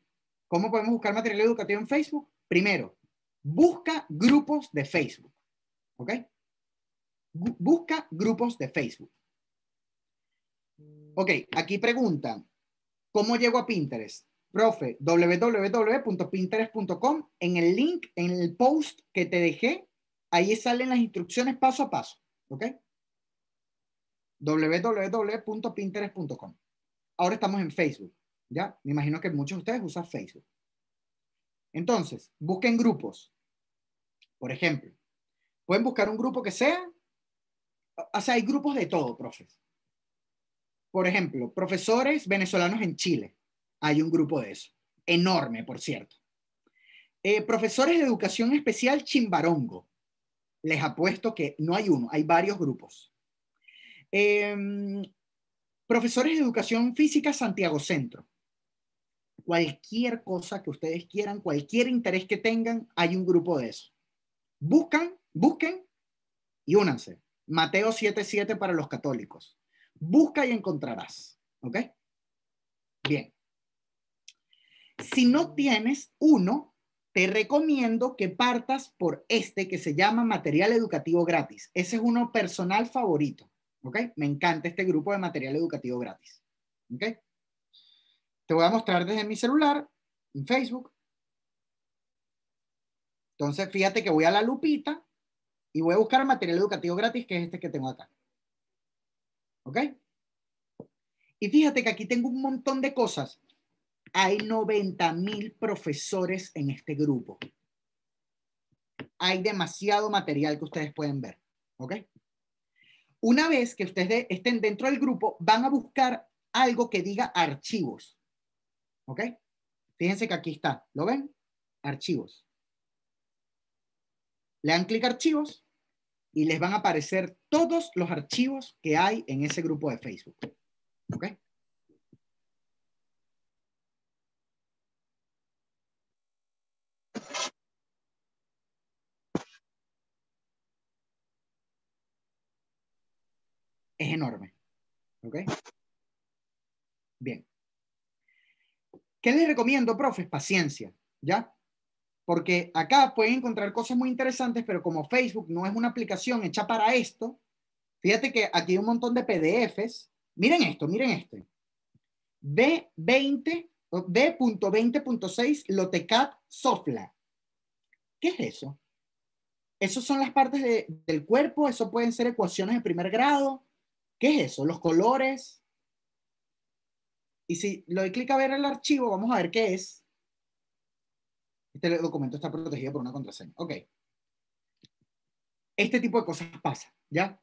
¿cómo podemos buscar material educativo en Facebook? Primero, Busca grupos de Facebook, ¿ok? Busca grupos de Facebook. Ok, aquí preguntan, ¿cómo llego a Pinterest? Profe, www.pinterest.com, en el link, en el post que te dejé, ahí salen las instrucciones paso a paso, ¿ok? www.pinterest.com. Ahora estamos en Facebook, ¿ya? Me imagino que muchos de ustedes usan Facebook. Entonces, busquen grupos. Por ejemplo, pueden buscar un grupo que sea, o sea, hay grupos de todo, profes. Por ejemplo, profesores venezolanos en Chile. Hay un grupo de eso. Enorme, por cierto. Eh, profesores de educación especial Chimbarongo. Les apuesto que no hay uno, hay varios grupos. Em, profesores de educación física Santiago Centro. Cualquier cosa que ustedes quieran, cualquier interés que tengan, hay un grupo de eso. Buscan, busquen y únanse. Mateo 7:7 para los católicos. Busca y encontrarás. ¿Ok? Bien. Si no tienes uno, te recomiendo que partas por este que se llama Material Educativo Gratis. Ese es uno personal favorito. ¿Ok? Me encanta este grupo de material educativo gratis. ¿Ok? Te voy a mostrar desde mi celular, en Facebook. Entonces, fíjate que voy a la lupita y voy a buscar material educativo gratis, que es este que tengo acá. ¿Ok? Y fíjate que aquí tengo un montón de cosas. Hay 90 mil profesores en este grupo. Hay demasiado material que ustedes pueden ver. ¿Ok? Una vez que ustedes estén dentro del grupo, van a buscar algo que diga archivos. ¿Ok? Fíjense que aquí está. ¿Lo ven? Archivos. Le dan clic a archivos y les van a aparecer todos los archivos que hay en ese grupo de Facebook. ¿Ok? Es enorme. ¿Ok? Bien. ¿Qué les recomiendo, profes? Paciencia, ¿ya? Porque acá pueden encontrar cosas muy interesantes, pero como Facebook no es una aplicación hecha para esto, fíjate que aquí hay un montón de PDFs. Miren esto, miren esto. B20, B.20.6 Lotecat Sofla. ¿Qué es eso? Esas son las partes del cuerpo, eso pueden ser ecuaciones de primer grado. ¿Qué es eso? Los colores, y si le doy clic a ver el archivo, vamos a ver qué es. Este documento está protegido por una contraseña. Ok. Este tipo de cosas pasa, ¿ya?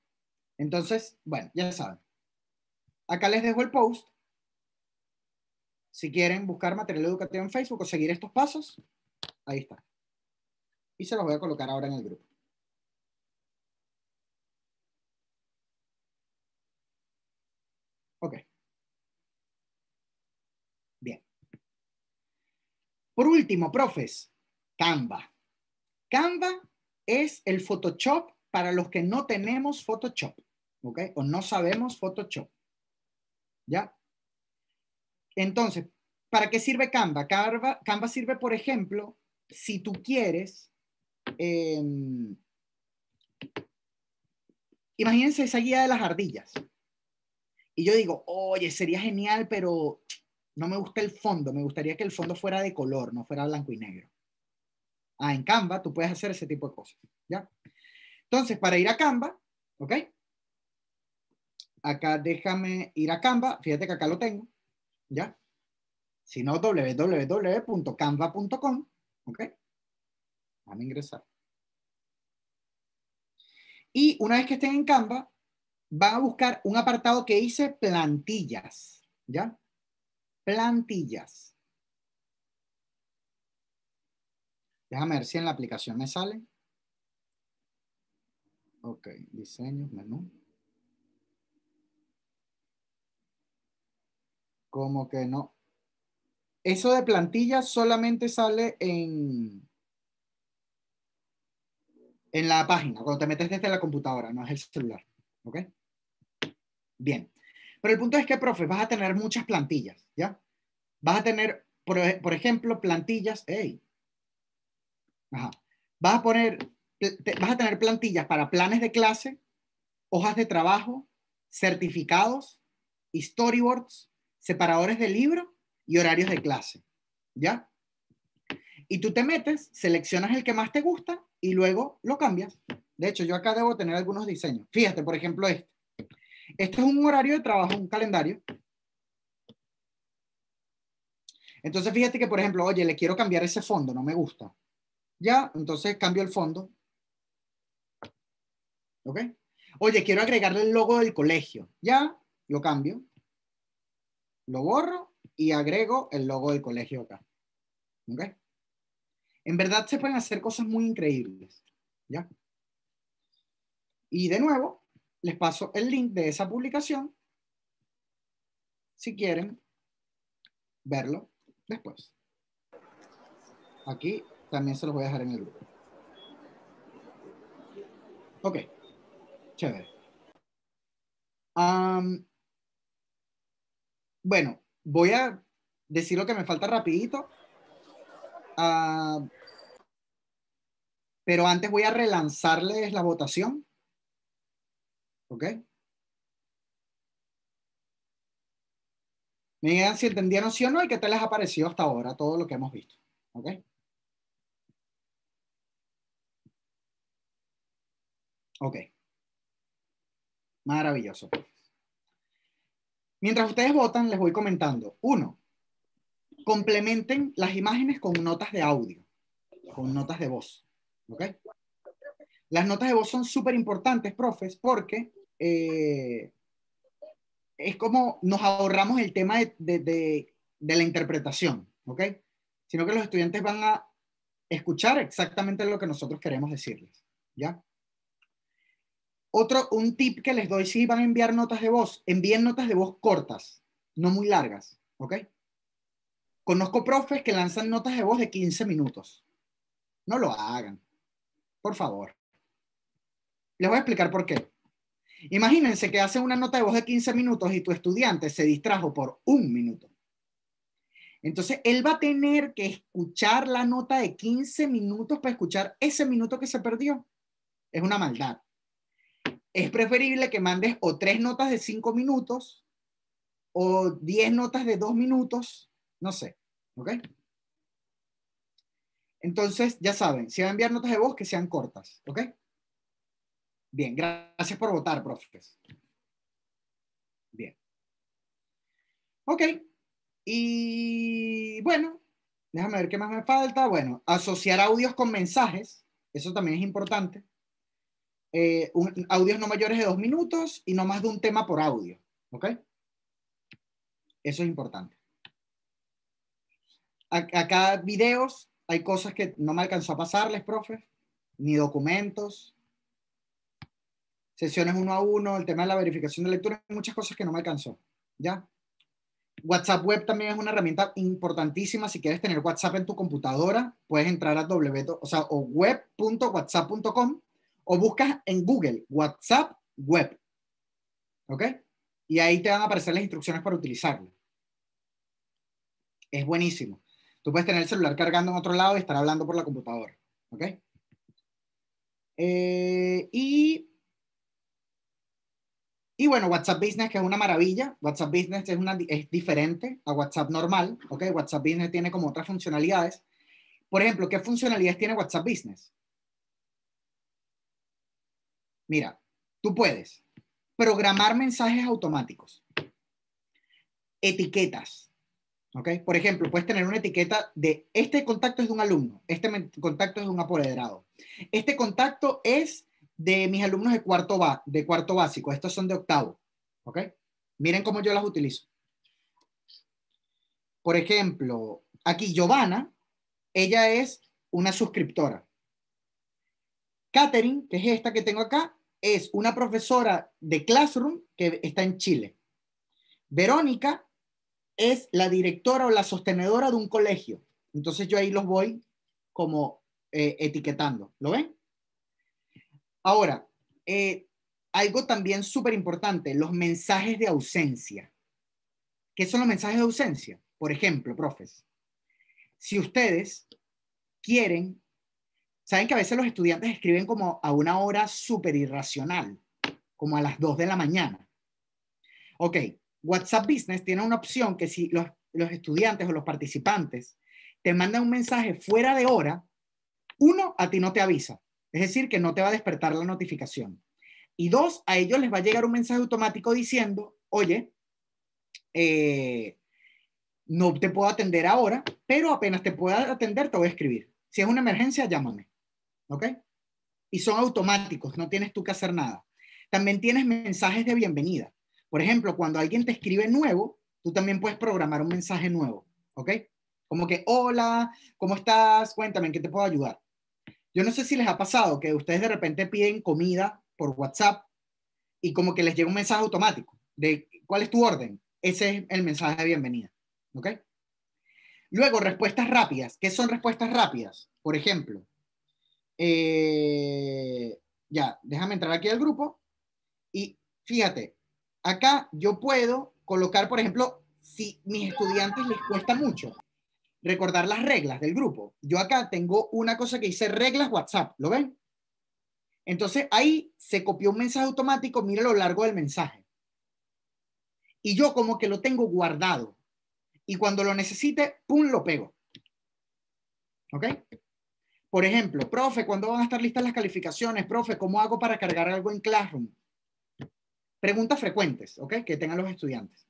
Entonces, bueno, ya saben. Acá les dejo el post. Si quieren buscar material educativo en Facebook o seguir estos pasos, ahí está. Y se los voy a colocar ahora en el grupo. Por último, profes, Canva. Canva es el Photoshop para los que no tenemos Photoshop, ¿ok? O no sabemos Photoshop. ¿Ya? Entonces, ¿para qué sirve Canva? Canva, sirve, por ejemplo, si tú quieres... Em, imagínense esa guía de las ardillas. Y yo digo, oye, sería genial, pero no me gusta el fondo, me gustaría que el fondo fuera de color, no fuera blanco y negro. Ah, en Canva tú puedes hacer ese tipo de cosas, ¿ya? Entonces, para ir a Canva, ¿ok? Acá déjame ir a Canva, fíjate que acá lo tengo, ¿ya? Si no, www.canva.com, ¿ok? Vamos a ingresar. Y una vez que estén en Canva, van a buscar un apartado que dice plantillas, ¿ya? plantillas. Déjame ver si en la aplicación me sale. Ok, diseño, menú. Como que no. Eso de plantillas solamente sale en, en la página, cuando te metes desde la computadora, no es el celular. ¿Ok? Bien. Pero el punto es que, profe, vas a tener muchas plantillas, ¿ya? Vas a tener, por, e, ejemplo, plantillas, hey, ajá. Vas a poner, vas a tener plantillas para planes de clase, hojas de trabajo, certificados, storyboards, separadores de libro y horarios de clase, ¿ya? Y tú te metes, seleccionas el que más te gusta y luego lo cambias. De hecho, yo acá debo tener algunos diseños. Fíjate, por ejemplo, este. Esto es un horario de trabajo, un calendario. Entonces, fíjate que, por ejemplo, oye, le quiero cambiar ese fondo, no me gusta. Ya, entonces cambio el fondo. ¿Ok? Oye, quiero agregarle el logo del colegio. Ya, lo cambio. Lo borro y agrego el logo del colegio acá. ¿Ok? En verdad se pueden hacer cosas muy increíbles. ¿Ya? Y de nuevo, les paso el link de esa publicación si quieren verlo después. Aquí también se los voy a dejar en el grupo. Ok, chévere. bueno, voy a decir lo que me falta rapidito. Ah, pero antes voy a relanzarles la votación ¿Ok? Me digan si entendieron sí o no y qué tal les ha parecido hasta ahora todo lo que hemos visto. ¿Ok? Ok. Maravilloso. Mientras ustedes votan, les voy comentando. Uno, complementen las imágenes con notas de audio, con notas de voz. ¿Ok? Las notas de voz son súper importantes, profes, porque eh, es como nos ahorramos el tema de, de, la interpretación, ¿ok? Sino que los estudiantes van a escuchar exactamente lo que nosotros queremos decirles, ¿ya? Otro, un tip que les doy si van a enviar notas de voz, envíen notas de voz cortas, no muy largas, ¿ok? Conozco profes que lanzan notas de voz de 15 minutos. No lo hagan, por favor. Les voy a explicar por qué. Imagínense que hace una nota de voz de 15 minutos y tu estudiante se distrajo por un minuto. Entonces, él va a tener que escuchar la nota de 15 minutos para escuchar ese minuto que se perdió. Es una maldad. Es preferible que mandes o tres notas de cinco minutos o diez notas de dos minutos, no sé. ¿Ok? Entonces, ya saben, si va a enviar notas de voz, que sean cortas. ¿Ok? Bien, gracias por votar, profes. Bien. Ok. Y bueno, déjame ver qué más me falta. Bueno, asociar audios con mensajes. Eso también es importante. Eh, audios no mayores de dos minutos y no más de un tema por audio. ¿Ok? Eso es importante. Acá videos, hay cosas que no me alcanzó a pasarles, profe, ni documentos, sesiones uno a uno, el tema de la verificación de lectura, muchas cosas que no me alcanzó, ¿ya? WhatsApp Web también es una herramienta importantísima. Si quieres tener WhatsApp en tu computadora, puedes entrar a w, o web.whatsapp.com o buscas en Google WhatsApp Web. ¿Ok? Y ahí te van a aparecer las instrucciones para utilizarlo. Es buenísimo. Tú puedes tener el celular cargando en otro lado y estar hablando por la computadora. ¿Ok? Eh, y y bueno, WhatsApp Business, que es una maravilla. WhatsApp Business es, una, es diferente a WhatsApp normal, ¿ok? WhatsApp Business tiene como otras funcionalidades. Por ejemplo, ¿qué funcionalidades tiene WhatsApp Business? Mira, tú puedes programar mensajes automáticos, etiquetas, ¿ok? Por ejemplo, puedes tener una etiqueta de este contacto es de un alumno, este contacto es un apoderado, este contacto es de mis alumnos de cuarto, de cuarto básico. Estos son de octavo. ¿Ok? Miren cómo yo las utilizo. Por ejemplo, aquí Giovanna, ella es una suscriptora. Catherine, que es esta que tengo acá, es una profesora de Classroom que está en Chile. Verónica es la directora o la sostenedora de un colegio. Entonces yo ahí los voy como eh, etiquetando. ¿Lo ven? Ahora, eh, algo también súper importante, los mensajes de ausencia. ¿Qué son los mensajes de ausencia? Por ejemplo, profes, si ustedes quieren, saben que a veces los estudiantes escriben como a una hora súper irracional, como a las 2 de la mañana. Ok, WhatsApp Business tiene una opción que si los estudiantes o los participantes te mandan un mensaje fuera de hora, uno a ti no te avisa. Es decir, que no te va a despertar la notificación. Y dos, a ellos les va a llegar un mensaje automático diciendo, oye, eh, no te puedo atender ahora, pero apenas te pueda atender, te voy a escribir. Si es una emergencia, llámame. ¿Ok? Y son automáticos, no tienes tú que hacer nada. También tienes mensajes de bienvenida. Por ejemplo, cuando alguien te escribe nuevo, tú también puedes programar un mensaje nuevo. ¿Ok? Como que, hola, ¿cómo estás? Cuéntame, ¿en qué te puedo ayudar? Yo no sé si les ha pasado que ustedes de repente piden comida por WhatsApp y como que les llega un mensaje automático de cuál es tu orden. Ese es el mensaje de bienvenida. ¿Ok? Luego, respuestas rápidas. ¿Qué son respuestas rápidas? Por ejemplo, eh, ya, déjame entrar aquí al grupo y fíjate, acá yo puedo colocar, por ejemplo, si mis estudiantes les cuesta mucho, recordar las reglas del grupo. Yo acá tengo una cosa que dice reglas WhatsApp, ¿lo ven? Entonces ahí se copió un mensaje automático, mira lo largo del mensaje. Y yo como que lo tengo guardado. Y cuando lo necesite, ¡pum!, lo pego. ¿Ok? Por ejemplo, profe, ¿cuándo van a estar listas las calificaciones? Profe, ¿cómo hago para cargar algo en Classroom? Preguntas frecuentes, ¿ok? Que tengan los estudiantes.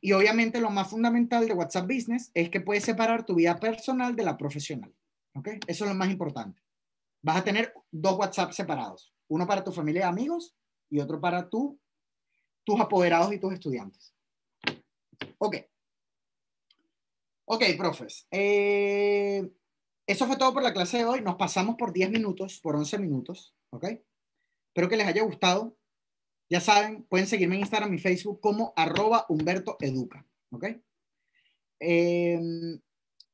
Y obviamente lo más fundamental de WhatsApp Business es que puedes separar tu vida personal de la profesional. ¿Ok? Eso es lo más importante. Vas a tener dos WhatsApp separados. Uno para tu familia y amigos y otro para tú, tus apoderados y tus estudiantes. Ok. Ok, profes. Eh, eso fue todo por la clase de hoy. Nos pasamos por 10 minutos, por 11 minutos. ¿Ok? Espero que les haya gustado. Ya saben, pueden seguirme en Instagram y Facebook como arroba Humberto Educa. ¿Ok? Em,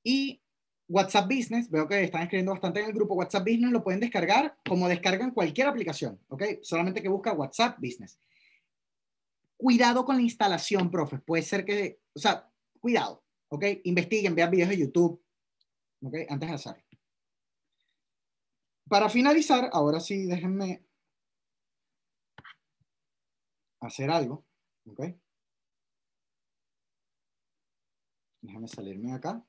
y WhatsApp Business, veo que están escribiendo bastante en el grupo. WhatsApp Business lo pueden descargar como descargan cualquier aplicación. ¿Ok? Solamente que busca WhatsApp Business. Cuidado con la instalación, profe. Puede ser que, o sea, cuidado. ¿Ok? Investiguen, vean videos de YouTube. ¿Ok? Antes de hacerlo. Para finalizar, ahora sí, déjenme hacer algo, ¿ok? Déjame salirme acá,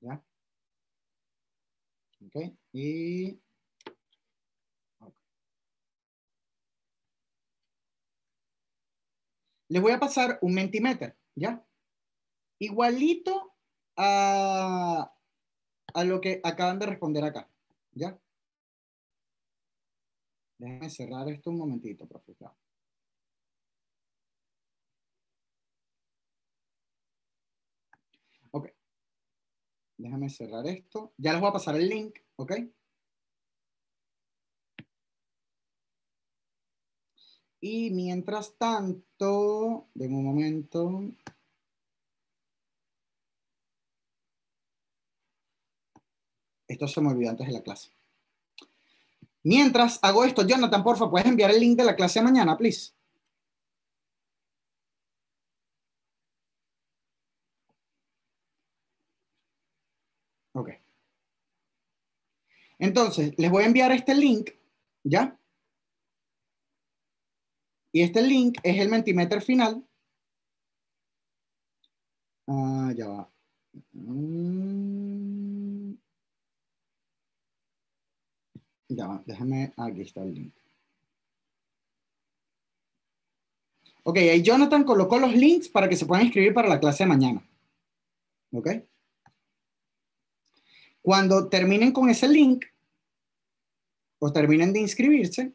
¿ya? ¿Ok? Y... Les voy a pasar un mentimeter, ¿ya? Igualito a, a lo que acaban de responder acá, ¿ya? Déjenme cerrar esto un momentito, profesor. Déjame cerrar esto. Ya les voy a pasar el link, ¿ok? Y mientras tanto, De un momento. Esto se me olvidó antes de la clase. Mientras hago esto, Jonathan, porfa, ¿puedes enviar el link de la clase mañana, please? Entonces, les voy a enviar este link, ¿ya? Y este link es el Mentimeter final. Ah, ya va. Mm. Ya va, déjame, aquí está el link. Ok, ahí Jonathan colocó los links para que se puedan inscribir para la clase de mañana. ¿Ok? Cuando terminen con ese link, o terminen de inscribirse.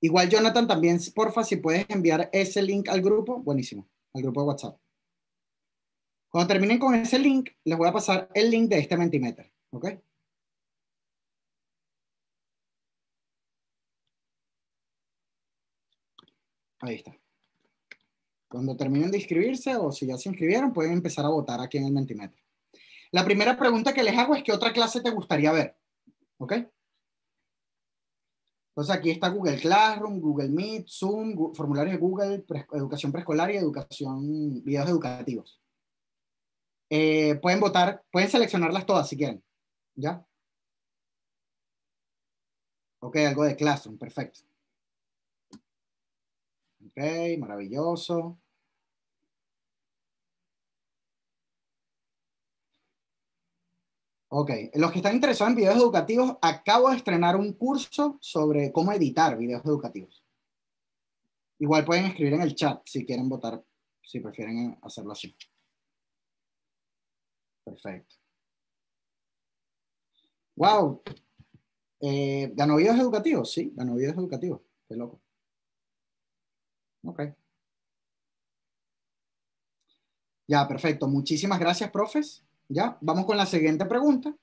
Igual Jonathan también, porfa, si puedes enviar ese link al grupo, buenísimo, al grupo de WhatsApp. Cuando terminen con ese link, les voy a pasar el link de este Mentimeter, ¿ok? Ahí está. Cuando terminen de inscribirse o si ya se inscribieron, pueden empezar a votar aquí en el Mentimeter. La primera pregunta que les hago es ¿qué otra clase te gustaría ver? ¿Ok? Entonces aquí está Google Classroom, Google Meet, Zoom, formularios de Google, educación preescolar y educación, videos educativos. Eh, pueden votar, pueden seleccionarlas todas si quieren. ¿Ya? Ok, algo de Classroom, perfecto. Ok, maravilloso. Ok, los que están interesados en videos educativos, acabo de estrenar un curso sobre cómo editar videos educativos. Igual pueden escribir en el chat si quieren votar, si prefieren hacerlo así. Perfecto. Wow. Eh, ¿Ganó videos educativos? Sí, ganó videos educativos. Qué loco. Ok. Ya, perfecto. Muchísimas gracias, profes. ¿Ya? Vamos con la siguiente pregunta.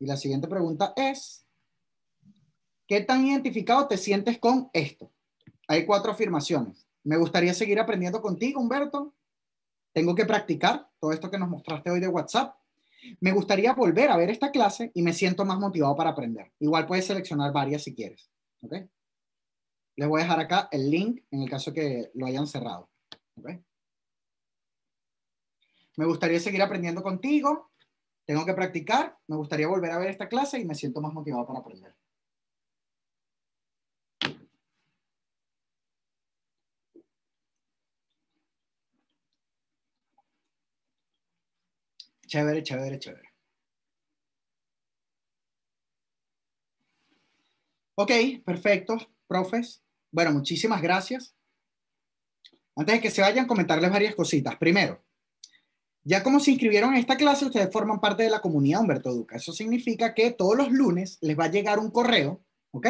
Y la siguiente pregunta es, ¿qué tan identificado te sientes con esto? Hay cuatro afirmaciones. Me gustaría seguir aprendiendo contigo, Humberto. Tengo que practicar todo esto que nos mostraste hoy de WhatsApp. Me gustaría volver a ver esta clase y me siento más motivado para aprender. Igual puedes seleccionar varias si quieres. ¿Ok? Les voy a dejar acá el link en el caso que lo hayan cerrado. ¿Ok? Me gustaría seguir aprendiendo contigo. Tengo que practicar. Me gustaría volver a ver esta clase y me siento más motivado para aprender. Chévere, chévere, chévere. Ok, perfecto, profes. Bueno, muchísimas gracias. Antes de que se vayan, comentarles varias cositas. Primero, ya como se inscribieron en esta clase, ustedes forman parte de la comunidad Humberto Duca. Eso significa que todos los lunes les va a llegar un correo, ¿ok?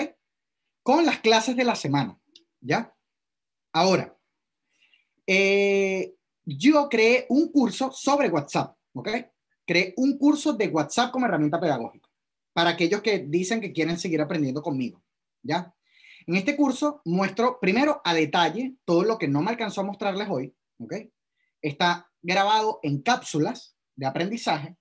Con las clases de la semana, ¿ya? Ahora, eh, yo creé un curso sobre WhatsApp, ¿ok? Creé un curso de WhatsApp como herramienta pedagógica para aquellos que dicen que quieren seguir aprendiendo conmigo, ¿ya? En este curso muestro primero a detalle todo lo que no me alcanzó a mostrarles hoy, ¿ok? Está grabado en cápsulas de aprendizaje.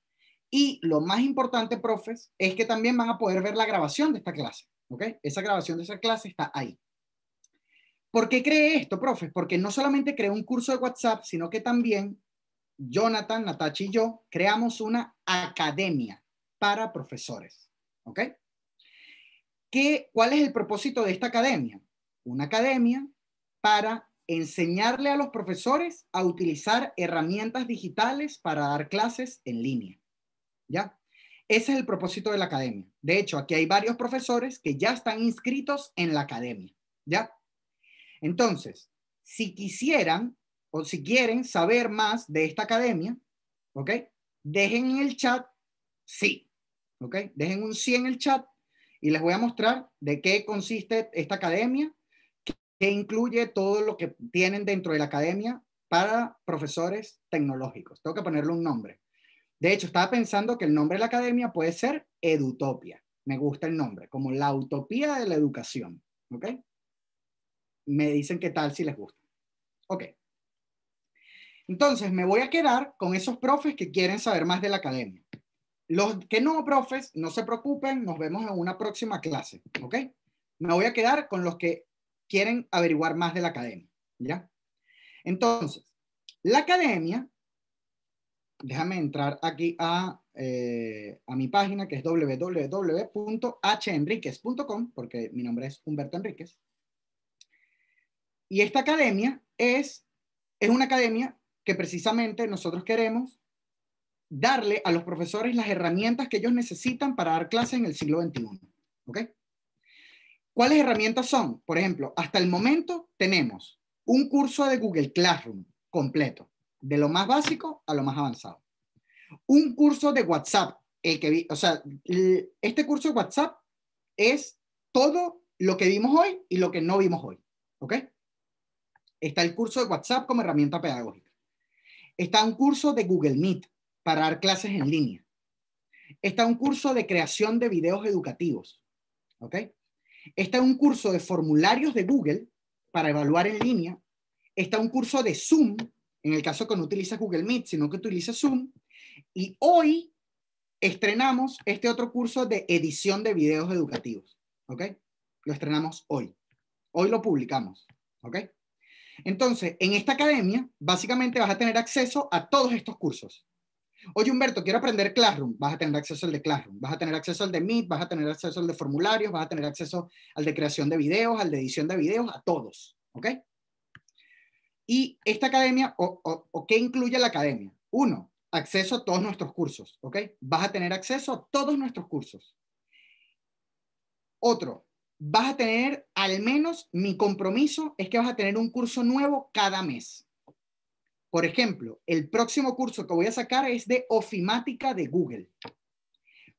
Y lo más importante, profes, es que también van a poder ver la grabación de esta clase. ¿Ok? Esa grabación de esa clase está ahí. ¿Por qué cree esto, profes? Porque no solamente creé un curso de WhatsApp, sino que también Jonathan, Natachi y yo creamos una academia para profesores. ¿Ok? ¿Qué, ¿Cuál es el propósito de esta academia? Una academia para enseñarle a los profesores a utilizar herramientas digitales para dar clases en línea. ¿Ya? Ese es el propósito de la academia. De hecho, aquí hay varios profesores que ya están inscritos en la academia. ¿Ya? Entonces, si quisieran o si quieren saber más de esta academia, ¿ok? Dejen en el chat sí, ¿ok? Dejen un sí en el chat y les voy a mostrar de qué consiste esta academia que incluye todo lo que tienen dentro de la academia para profesores tecnológicos. Tengo que ponerle un nombre. De hecho, estaba pensando que el nombre de la academia puede ser Edutopia. Me gusta el nombre, como la utopía de la educación. ¿Ok? Me dicen qué tal si les gusta. Ok. Entonces, me voy a quedar con esos profes que quieren saber más de la academia. Los que no, profes, no se preocupen, nos vemos en una próxima clase, ¿ok? Me voy a quedar con los que quieren averiguar más de la academia, ¿ya? Entonces, la academia, déjame entrar aquí a, eh, mi página que es www.henriquez.com, porque mi nombre es Humberto Enríquez. Y esta academia es, una academia que precisamente nosotros queremos darle a los profesores las herramientas que ellos necesitan para dar clase en el siglo XXI. ¿Ok? ¿Cuáles herramientas son? Por ejemplo, hasta el momento tenemos un curso de Google Classroom completo, de lo más básico a lo más avanzado. Un curso de WhatsApp, el que o sea, este curso de WhatsApp es todo lo que vimos hoy y lo que no vimos hoy, ¿ok? Está el curso de WhatsApp como herramienta pedagógica. Está un curso de Google Meet para dar clases en línea. Está un curso de creación de videos educativos, ¿ok? Está un curso de formularios de Google para evaluar en línea. Está un curso de Zoom, en el caso que no utilizas Google Meet, sino que utilizas Zoom. Y hoy estrenamos este otro curso de edición de videos educativos. ¿Ok? Lo estrenamos hoy. Hoy lo publicamos. ¿Ok? Entonces, en esta academia, básicamente vas a tener acceso a todos estos cursos. Oye, Humberto, quiero aprender Classroom. Vas a tener acceso al de Classroom, vas a tener acceso al de Meet, vas a tener acceso al de formularios, vas a tener acceso al de creación de videos, al de edición de videos, a todos. ¿Ok? Y esta academia, o, qué incluye la academia? Uno, acceso a todos nuestros cursos. ¿Ok? Vas a tener acceso a todos nuestros cursos. Otro, vas a tener al menos mi compromiso es que vas a tener un curso nuevo cada mes. Por ejemplo, el próximo curso que voy a sacar es de ofimática de Google.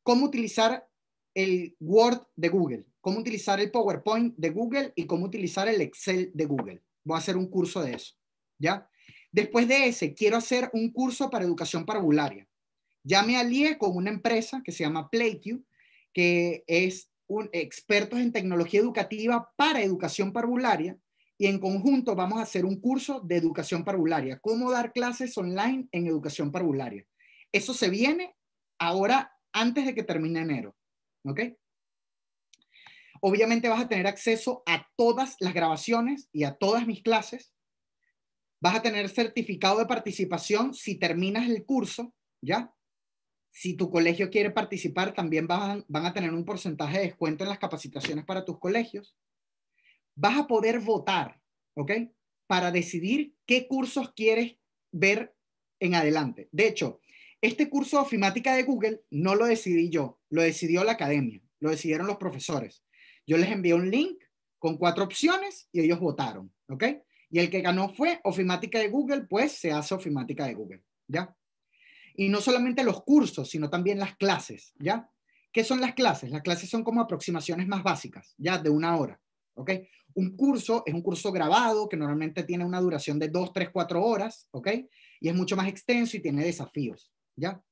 Cómo utilizar el Word de Google, cómo utilizar el PowerPoint de Google y cómo utilizar el Excel de Google. Voy a hacer un curso de eso, ¿ya? Después de ese, quiero hacer un curso para educación parvularia. Ya me alié con una empresa que se llama PlayQ, que es un, experto en tecnología educativa para educación parvularia y en conjunto vamos a hacer un curso de educación parvularia, cómo dar clases online en educación parvularia. Eso se viene ahora antes de que termine enero, ¿ok? Obviamente vas a tener acceso a todas las grabaciones y a todas mis clases. Vas a tener certificado de participación si terminas el curso, ¿ya? Si tu colegio quiere participar, también van, van a tener un porcentaje de descuento en las capacitaciones para tus colegios vas a poder votar, ¿ok? Para decidir qué cursos quieres ver en adelante. De hecho, este curso de ofimática de Google no lo decidí yo, lo decidió la academia, lo decidieron los profesores. Yo les envié un link con cuatro opciones y ellos votaron, ¿ok? Y el que ganó fue ofimática de Google, pues se hace ofimática de Google, ¿ya? Y no solamente los cursos, sino también las clases, ¿ya? ¿Qué son las clases? Las clases son como aproximaciones más básicas, ya de una hora. ¿ok? Un curso es un curso grabado que normalmente tiene una duración de 2, 3, 4 horas, ¿ok? Y es mucho más extenso y tiene desafíos, ¿ya?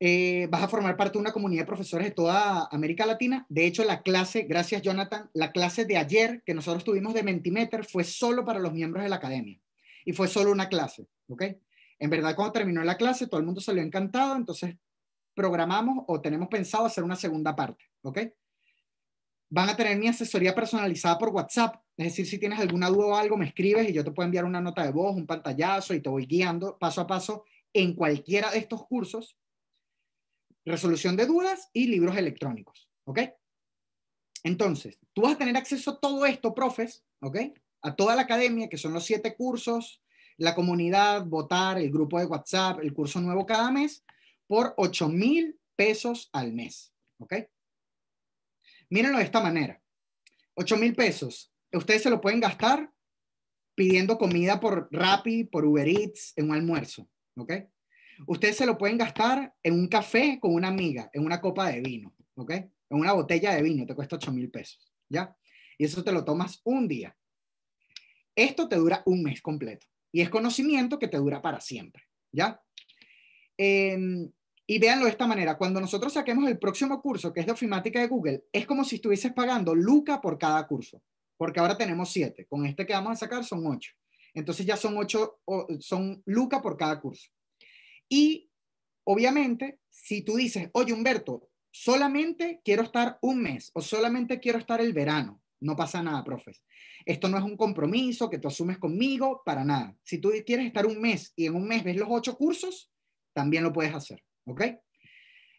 Eh, vas a formar parte de una comunidad de profesores de toda América Latina. De hecho, la clase, gracias Jonathan, la clase de ayer que nosotros tuvimos de Mentimeter fue solo para los miembros de la academia. Y fue solo una clase, ¿ok? En verdad, cuando terminó la clase, todo el mundo salió encantado, entonces programamos o tenemos pensado hacer una segunda parte, ¿ok? van a tener mi asesoría personalizada por WhatsApp. Es decir, si tienes alguna duda o algo, me escribes y yo te puedo enviar una nota de voz, un pantallazo y te voy guiando paso a paso en cualquiera de estos cursos. Resolución de dudas y libros electrónicos. ¿Ok? Entonces, tú vas a tener acceso a todo esto, profes, ¿ok? A toda la academia, que son los siete cursos, la comunidad, votar, el grupo de WhatsApp, el curso nuevo cada mes, por 8 mil pesos al mes. ¿Ok? Mírenlo de esta manera. 8 mil pesos. Ustedes se lo pueden gastar pidiendo comida por Rappi, por Uber Eats, en un almuerzo. ¿Ok? Ustedes se lo pueden gastar en un café con una amiga, en una copa de vino. ¿Ok? En una botella de vino te cuesta 8 mil pesos. ¿Ya? Y eso te lo tomas un día. Esto te dura un mes completo. Y es conocimiento que te dura para siempre. ¿Ya? Em, y véanlo de esta manera, cuando nosotros saquemos el próximo curso, que es de ofimática de Google, es como si estuvieses pagando Luca por cada curso, porque ahora tenemos siete, con este que vamos a sacar son ocho. Entonces ya son ocho, son Luca por cada curso. Y obviamente, si tú dices, oye Humberto, solamente quiero estar un mes o solamente quiero estar el verano, no pasa nada, profes. Esto no es un compromiso que tú asumes conmigo, para nada. Si tú quieres estar un mes y en un mes ves los ocho cursos, también lo puedes hacer. ¿Ok?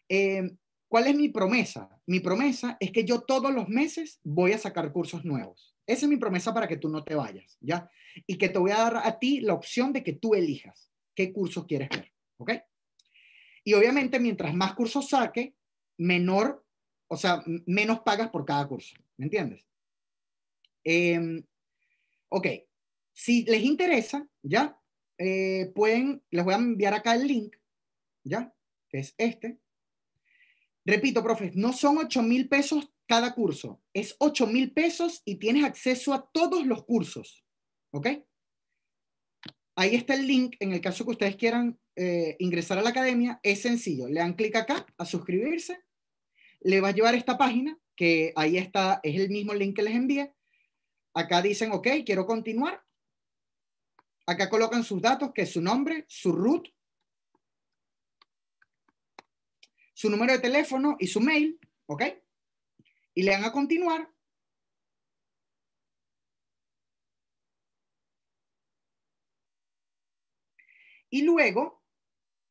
Eh, ¿Cuál es mi promesa? Mi promesa es que yo todos los meses voy a sacar cursos nuevos. Esa es mi promesa para que tú no te vayas, ¿ya? Y que te voy a dar a ti la opción de que tú elijas qué cursos quieres ver, ¿ok? Y obviamente mientras más cursos saque, menor, o sea, menos pagas por cada curso, ¿me entiendes? Em, ok, si les interesa, ¿ya? Eh, pueden, les voy a enviar acá el link, ¿ya? es este. Repito, profes, no son 8 mil pesos cada curso, es 8 mil pesos y tienes acceso a todos los cursos. ¿Ok? Ahí está el link en el caso que ustedes quieran eh, ingresar a la academia. Es sencillo, le dan clic acá a suscribirse, le va a llevar esta página, que ahí está, es el mismo link que les envié. Acá dicen, ok, quiero continuar. Acá colocan sus datos, que es su nombre, su root, su número de teléfono y su mail, ¿ok? Y le dan a continuar. Y luego,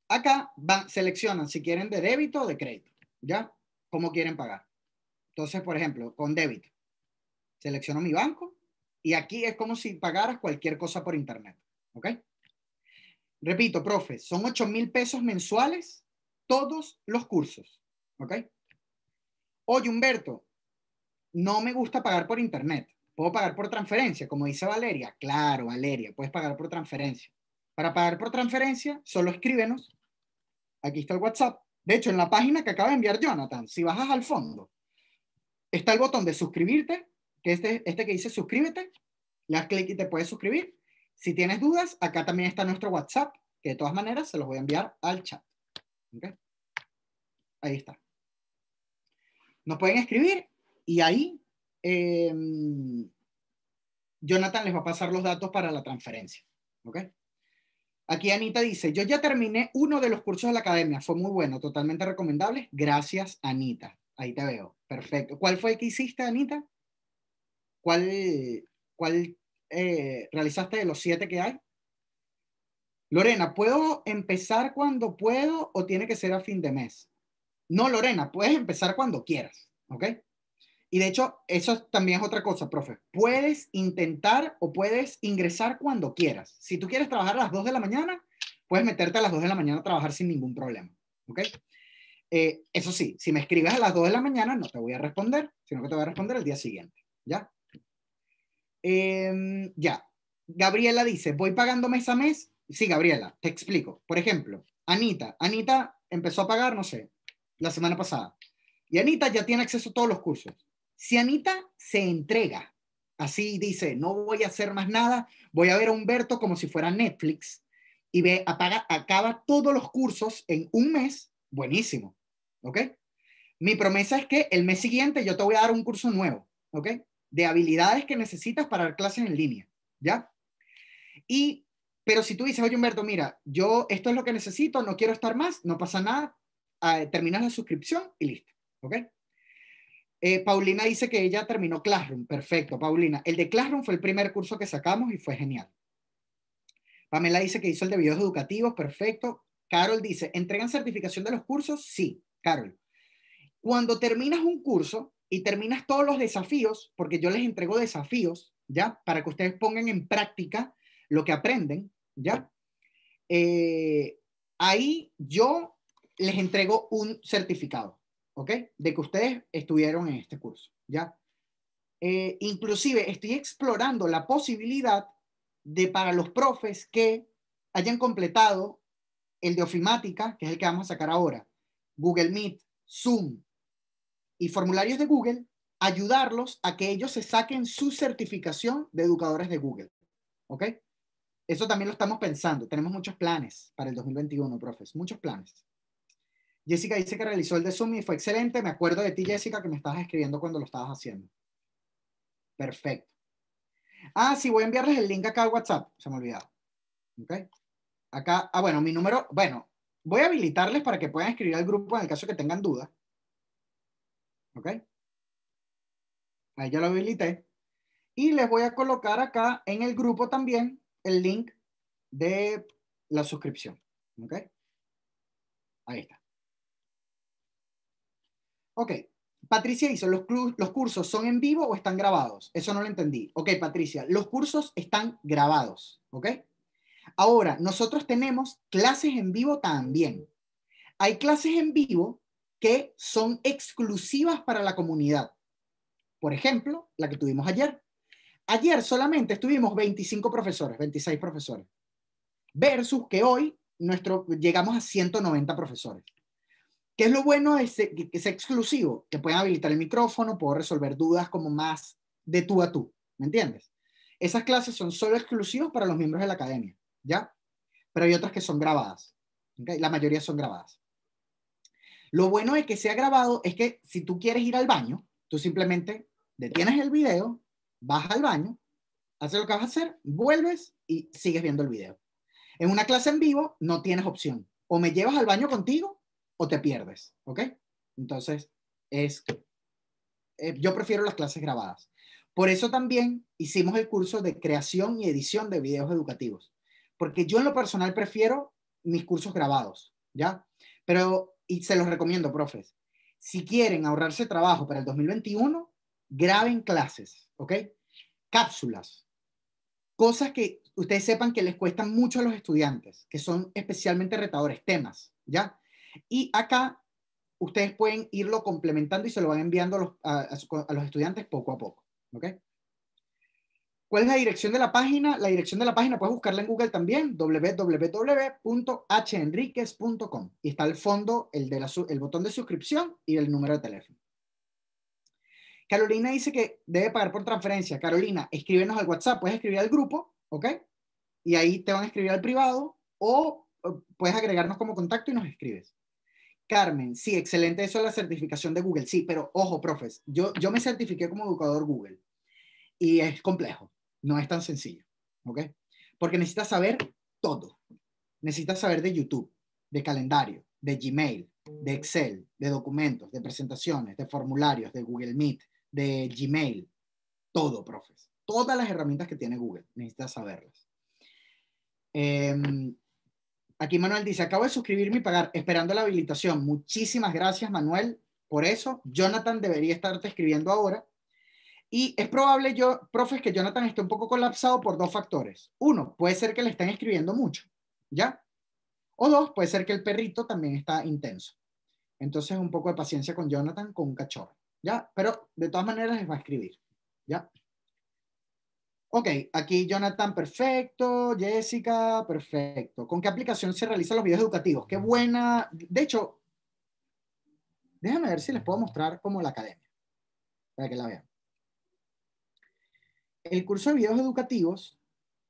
acá van, seleccionan si quieren de débito o de crédito, ¿ya? ¿Cómo quieren pagar? Entonces, por ejemplo, con débito, selecciono mi banco y aquí es como si pagaras cualquier cosa por internet, ¿ok? Repito, profe, son 8 mil pesos mensuales todos los cursos. ¿Ok? Oye, Humberto, no me gusta pagar por internet. Puedo pagar por transferencia, como dice Valeria. Claro, Valeria, puedes pagar por transferencia. Para pagar por transferencia, solo escríbenos. Aquí está el WhatsApp. De hecho, en la página que acaba de enviar Jonathan, si bajas al fondo, está el botón de suscribirte, que es este, este que dice suscríbete, le das clic y te puedes suscribir. Si tienes dudas, acá también está nuestro WhatsApp, que de todas maneras se los voy a enviar al chat. ¿Okay? Ahí está. Nos pueden escribir y ahí em, Jonathan les va a pasar los datos para la transferencia. Aquí Anita dice, yo ya terminé uno de los cursos de la academia, fue muy bueno, totalmente recomendable. Gracias, Anita. Ahí te veo. Perfecto. ¿Cuál fue el que hiciste, Anita? ¿Cuál, cuál eh, realizaste de los siete que hay? Lorena, ¿puedo empezar cuando puedo o tiene que ser a fin de mes? No, Lorena, puedes empezar cuando quieras, ¿ok? Y de hecho, eso también es otra cosa, profe. Puedes intentar o puedes ingresar cuando quieras. Si tú quieres trabajar a las 2 de la mañana, puedes meterte a las 2 de la mañana a trabajar sin ningún problema, ¿ok? Eh, eso sí, si me escribes a las 2 de la mañana, no te voy a responder, sino que te voy a responder el día siguiente, ¿ya? Em, ya. Gabriela dice, voy pagando mes a mes. Sí, Gabriela, te explico. Por ejemplo, Anita. Anita empezó a pagar, no sé, la semana pasada. Y Anita ya tiene acceso a todos los cursos. Si Anita se entrega, así dice, no voy a hacer más nada, voy a ver a Humberto como si fuera Netflix y ve, apaga, acaba todos los cursos en un mes, buenísimo, ¿ok? Mi promesa es que el mes siguiente yo te voy a dar un curso nuevo, ¿ok? De habilidades que necesitas para dar clases en línea, ¿ya? Y, pero si tú dices, oye Humberto, mira, yo esto es lo que necesito, no quiero estar más, no pasa nada, terminas la suscripción y listo. ¿Ok? Eh, Paulina dice que ella terminó Classroom. Perfecto, Paulina. El de Classroom fue el primer curso que sacamos y fue genial. Pamela dice que hizo el de videos educativos. Perfecto. Carol dice, ¿entregan certificación de los cursos? Sí, Carol. Cuando terminas un curso y terminas todos los desafíos, porque yo les entrego desafíos, ¿ya? Para que ustedes pongan en práctica lo que aprenden, ¿ya? Eh, ahí yo les entrego un certificado, ¿ok? De que ustedes estuvieron en este curso, ¿ya? Eh, inclusive estoy explorando la posibilidad de para los profes que hayan completado el de ofimática, que es el que vamos a sacar ahora, Google Meet, Zoom y formularios de Google, ayudarlos a que ellos se saquen su certificación de educadores de Google, ¿ok? Eso también lo estamos pensando. Tenemos muchos planes para el 2021, profes, muchos planes. Jessica dice que realizó el de Zoom y fue excelente. Me acuerdo de ti, Jessica, que me estabas escribiendo cuando lo estabas haciendo. Perfecto. Ah, sí, voy a enviarles el link acá a WhatsApp. Se me olvidaba. ¿Ok? Acá, ah, bueno, mi número, bueno, voy a habilitarles para que puedan escribir al grupo en el caso que tengan dudas. ¿Ok? Ahí ya lo habilité. Y les voy a colocar acá en el grupo también el link de la suscripción. ¿Ok? Ahí está. Ok, Patricia dice, ¿los, cursos son en vivo o están grabados? Eso no lo entendí. Ok, Patricia, los cursos están grabados, ¿ok? Ahora, nosotros tenemos clases en vivo también. Hay clases en vivo que son exclusivas para la comunidad. Por ejemplo, la que tuvimos ayer. Ayer solamente estuvimos 25 profesores, 26 profesores, versus que hoy nuestro, llegamos a 190 profesores. ¿Qué es lo bueno de que es exclusivo? Que pueden habilitar el micrófono, puedo resolver dudas como más de tú a tú, ¿me entiendes? Esas clases son solo exclusivas para los miembros de la academia, ¿ya? Pero hay otras que son grabadas, La mayoría son grabadas. Lo bueno de que sea grabado es que si tú quieres ir al baño, tú simplemente detienes el video, vas al baño, haces lo que vas a hacer, vuelves y sigues viendo el video. En una clase en vivo no tienes opción. O me llevas al baño contigo o te pierdes, ¿ok? Entonces, es, eh, yo prefiero las clases grabadas. Por eso también hicimos el curso de creación y edición de videos educativos, porque yo en lo personal prefiero mis cursos grabados, ¿ya? Pero, y se los recomiendo, profes, si quieren ahorrarse trabajo para el 2021, graben clases, ¿ok? Cápsulas, cosas que ustedes sepan que les cuestan mucho a los estudiantes, que son especialmente retadores, temas, ¿ya? Y acá ustedes pueden irlo complementando y se lo van enviando a los, estudiantes poco a poco. ¿okay? ¿Cuál es la dirección de la página? La dirección de la página puedes buscarla en Google también, www.henriquez.com. Y está al fondo el, el botón de suscripción y el número de teléfono. Carolina dice que debe pagar por transferencia. Carolina, escríbenos al WhatsApp, puedes escribir al grupo, ¿ok? Y ahí te van a escribir al privado o puedes agregarnos como contacto y nos escribes. Carmen, sí, excelente eso de la certificación de Google, sí, pero ojo, profes, yo, yo me certifiqué como educador Google y es complejo, no es tan sencillo, ¿ok? Porque necesitas saber todo. Necesitas saber de YouTube, de calendario, de Gmail, de Excel, de documentos, de presentaciones, de formularios, de Google Meet, de Gmail, todo, profes. Todas las herramientas que tiene Google, necesitas saberlas. Em, Aquí Manuel dice, acabo de suscribirme y pagar, esperando la habilitación. Muchísimas gracias, Manuel, por eso. Jonathan debería estarte escribiendo ahora. Y es probable, yo, profes, que Jonathan esté un poco colapsado por dos factores. Uno, puede ser que le estén escribiendo mucho, ¿ya? O dos, puede ser que el perrito también está intenso. Entonces, un poco de paciencia con Jonathan, con un cachorro, ¿ya? Pero de todas maneras les va a escribir, ¿ya? ok, aquí Jonathan, perfecto, Jessica, perfecto. ¿Con qué aplicación se realizan los videos educativos? Qué buena. De hecho, déjame ver si les puedo mostrar cómo la academia, para que la vean. El curso de videos educativos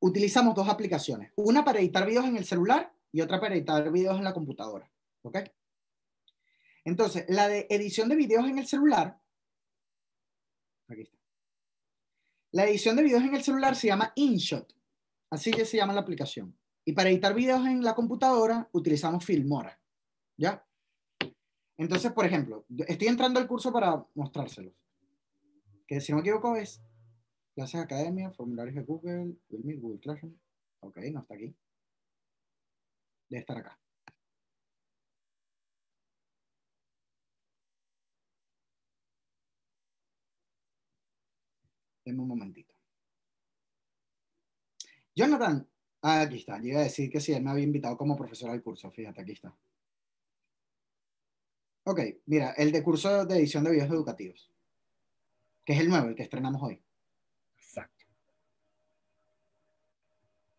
utilizamos dos aplicaciones, una para editar videos en el celular y otra para editar videos en la computadora, ¿ok? Entonces, la de edición de videos en el celular, aquí está la edición de videos en el celular se llama InShot, así que se llama la aplicación. Y para editar videos en la computadora utilizamos Filmora, ¿ya? Entonces, por ejemplo, estoy entrando al curso para mostrárselos. Que si no me equivoco es clases academia, formularios de Google, Google Google Classroom. Ok, no está aquí. Debe estar acá. en un momentito. Jonathan, ah, aquí está, Llegué a decir que sí, él me había invitado como profesor al curso, fíjate, aquí está. Ok, mira, el de curso de edición de videos educativos, que es el nuevo, el que estrenamos hoy. Exacto.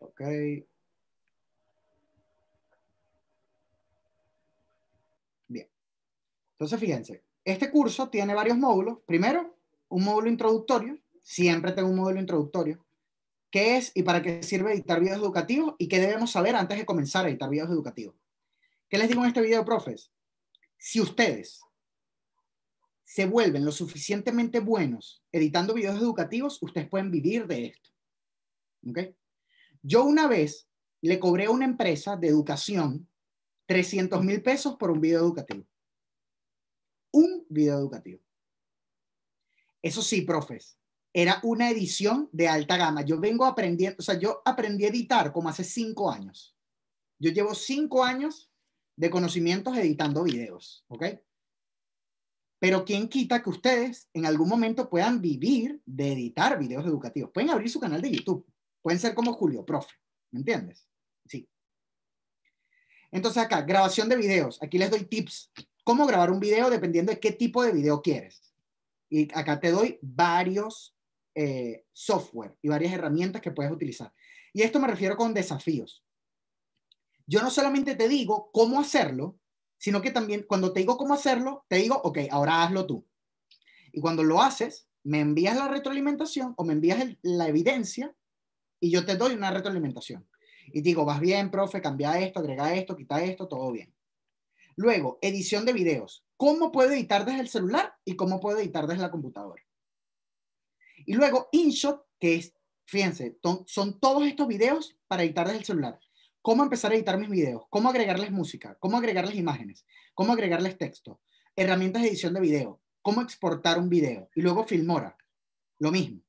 Ok. Bien. Entonces, fíjense, este curso tiene varios módulos. Primero, un módulo introductorio, siempre tengo un modelo introductorio. ¿Qué es y para qué sirve editar videos educativos y qué debemos saber antes de comenzar a editar videos educativos? ¿Qué les digo en este video, profes? Si ustedes se vuelven lo suficientemente buenos editando videos educativos, ustedes pueden vivir de esto. Yo una vez le cobré a una empresa de educación 300 mil pesos por un video educativo. Un video educativo. Eso sí, profes, era una edición de alta gama. Yo vengo aprendiendo, o sea, yo aprendí a editar como hace cinco años. Yo llevo cinco años de conocimientos editando videos, ¿ok? Pero quién quita que ustedes en algún momento puedan vivir de editar videos educativos. Pueden abrir su canal de YouTube. Pueden ser como Julio Profe, ¿me entiendes? Sí. Entonces acá, grabación de videos. Aquí les doy tips. Cómo grabar un video dependiendo de qué tipo de video quieres. Y acá te doy varios eh, software y varias herramientas que puedes utilizar. Y esto me refiero con desafíos. Yo no solamente te digo cómo hacerlo, sino que también cuando te digo cómo hacerlo, te digo, ok, ahora hazlo tú. Y cuando lo haces, me envías la retroalimentación o me envías la evidencia y yo te doy una retroalimentación. Y digo, vas bien, profe, cambia esto, agrega esto, quita esto, todo bien. Luego, edición de videos. ¿Cómo puedo editar desde el celular y cómo puedo editar desde la computadora? Y luego InShot, que es, fíjense, son todos estos videos para editar desde el celular. Cómo empezar a editar mis videos, cómo agregarles música, cómo agregarles imágenes, cómo agregarles texto, herramientas de edición de video, cómo exportar un video. Y luego Filmora, lo mismo.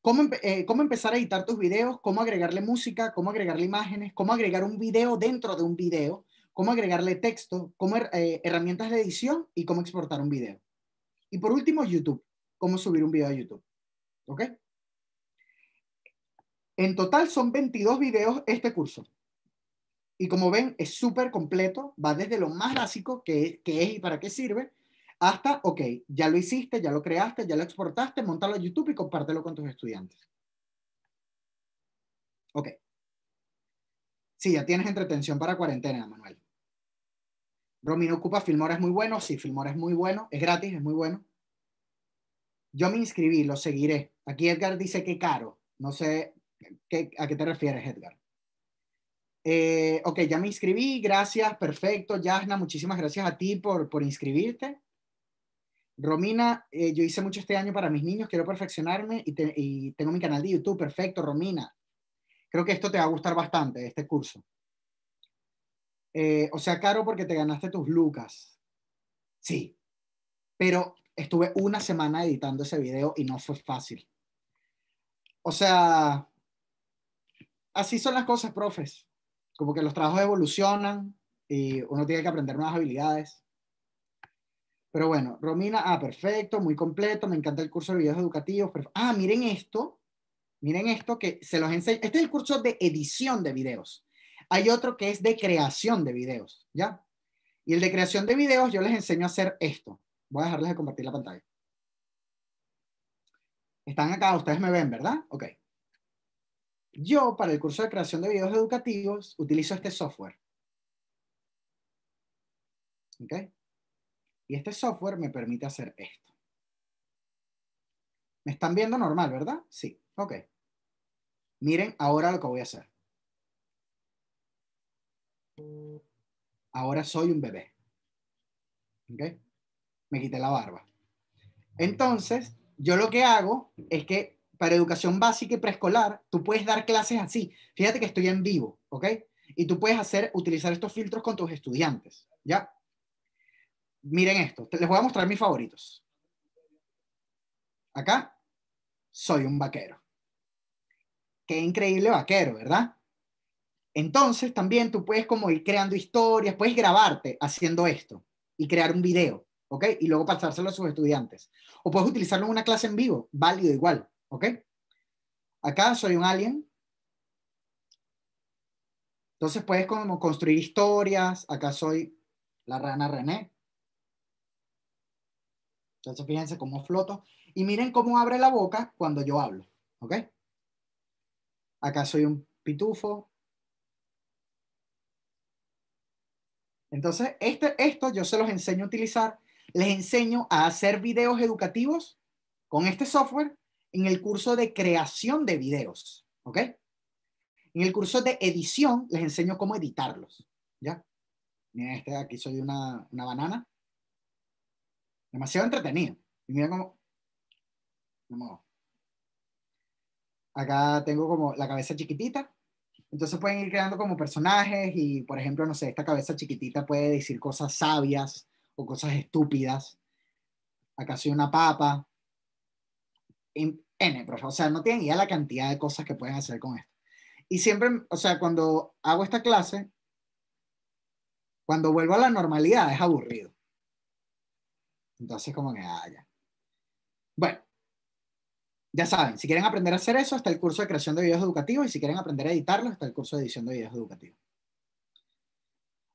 Cómo, eh, empezar a editar tus videos, cómo agregarle música, cómo agregarle imágenes, cómo agregar un video dentro de un video, cómo agregarle texto, cómo eh, herramientas de edición y cómo exportar un video. Y por último, YouTube, cómo subir un video a YouTube. ¿Ok? En total son 22 videos este curso. Y como ven, es súper completo, va desde lo más básico, que, es y para qué sirve, hasta, ok, ya lo hiciste, ya lo creaste, ya lo exportaste, montalo a YouTube y compártelo con tus estudiantes. Ok. Sí, ya tienes entretención para cuarentena, Manuel. Romino ocupa Filmora es muy bueno, sí, Filmora es muy bueno, es gratis, es muy bueno. Yo me inscribí, lo seguiré. Aquí Edgar dice que caro. No sé a qué te refieres, Edgar. Eh, ok, ya me inscribí, gracias, perfecto. Yasna, muchísimas gracias a ti por, inscribirte. Romina, eh, yo hice mucho este año para mis niños, quiero perfeccionarme y, tengo mi canal de YouTube, perfecto, Romina. Creo que esto te va a gustar bastante, este curso. Eh, o sea, caro porque te ganaste tus lucas. Sí, pero estuve una semana editando ese video y no fue fácil. O sea, así son las cosas, profes. Como que los trabajos evolucionan y uno tiene que aprender nuevas habilidades. Pero bueno, Romina, ah, perfecto, muy completo, me encanta el curso de videos educativos. Ah, miren esto, miren esto que se los enseño. Este es el curso de edición de videos. Hay otro que es de creación de videos, ¿ya? Y el de creación de videos yo les enseño a hacer esto. Voy a dejarles de compartir la pantalla. Están acá, ustedes me ven, ¿verdad? Ok. Yo, para el curso de creación de videos educativos, utilizo este software. ¿Ok? Y este software me permite hacer esto. ¿Me están viendo normal, verdad? Sí. Ok. Miren ahora lo que voy a hacer. Ahora soy un bebé. ¿Ok? me quité la barba. Entonces, yo lo que hago es que para educación básica y preescolar, tú puedes dar clases así. Fíjate que estoy en vivo, ¿ok? Y tú puedes hacer, utilizar estos filtros con tus estudiantes, ¿ya? Miren esto, les voy a mostrar mis favoritos. Acá, soy un vaquero. Qué increíble vaquero, ¿verdad? Entonces también tú puedes como ir creando historias, puedes grabarte haciendo esto y crear un video. ¿ok? Y luego pasárselo a sus estudiantes. O puedes utilizarlo en una clase en vivo, válido igual, ¿ok? Acá soy un alien. Entonces puedes como construir historias. Acá soy la rana René. Entonces fíjense cómo floto. Y miren cómo abre la boca cuando yo hablo, ¿ok? Acá soy un pitufo. Entonces, este, esto yo se los enseño a utilizar les enseño a hacer videos educativos con este software en el curso de creación de videos, ¿ok? En el curso de edición les enseño cómo editarlos, ¿ya? Miren, este aquí soy una, una banana. Demasiado entretenido. Y mira cómo... Acá tengo como la cabeza chiquitita. Entonces pueden ir creando como personajes y, por ejemplo, no sé, esta cabeza chiquitita puede decir cosas sabias o cosas estúpidas, acá soy una papa, en, N, profe. O sea, no tienen idea la cantidad de cosas que pueden hacer con esto. Y siempre, o sea, cuando hago esta clase, cuando vuelvo a la normalidad es aburrido. Entonces, como que, ah, ya. Bueno, ya saben, si quieren aprender a hacer eso, está el curso de creación de videos educativos y si quieren aprender a editarlo, está el curso de edición de videos educativos.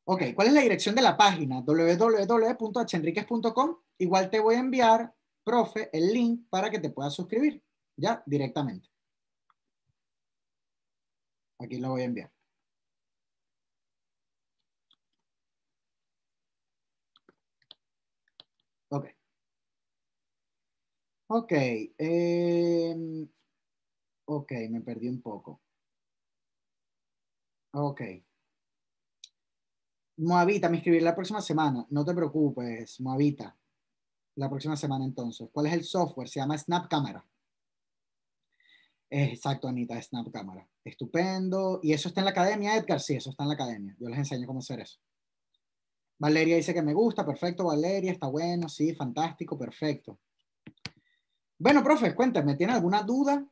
Ok, ¿cuál es la dirección de la página? www.henriques.com. Igual te voy a enviar, profe, el link para que te puedas suscribir, ya directamente. Aquí lo voy a enviar. Ok. Ok. Em, ok, me perdí un poco. Ok. Moabita, me inscribiré la próxima semana. No te preocupes, Moabita. La próxima semana entonces. ¿Cuál es el software? Se llama Snap Camera. Exacto, Anita, Snap Camera. Estupendo. ¿Y eso está en la academia, Edgar? Sí, eso está en la academia. Yo les enseño cómo hacer eso. Valeria dice que me gusta. Perfecto, Valeria. Está bueno. Sí, fantástico. Perfecto. Bueno, profe, cuéntame. ¿Tiene alguna duda?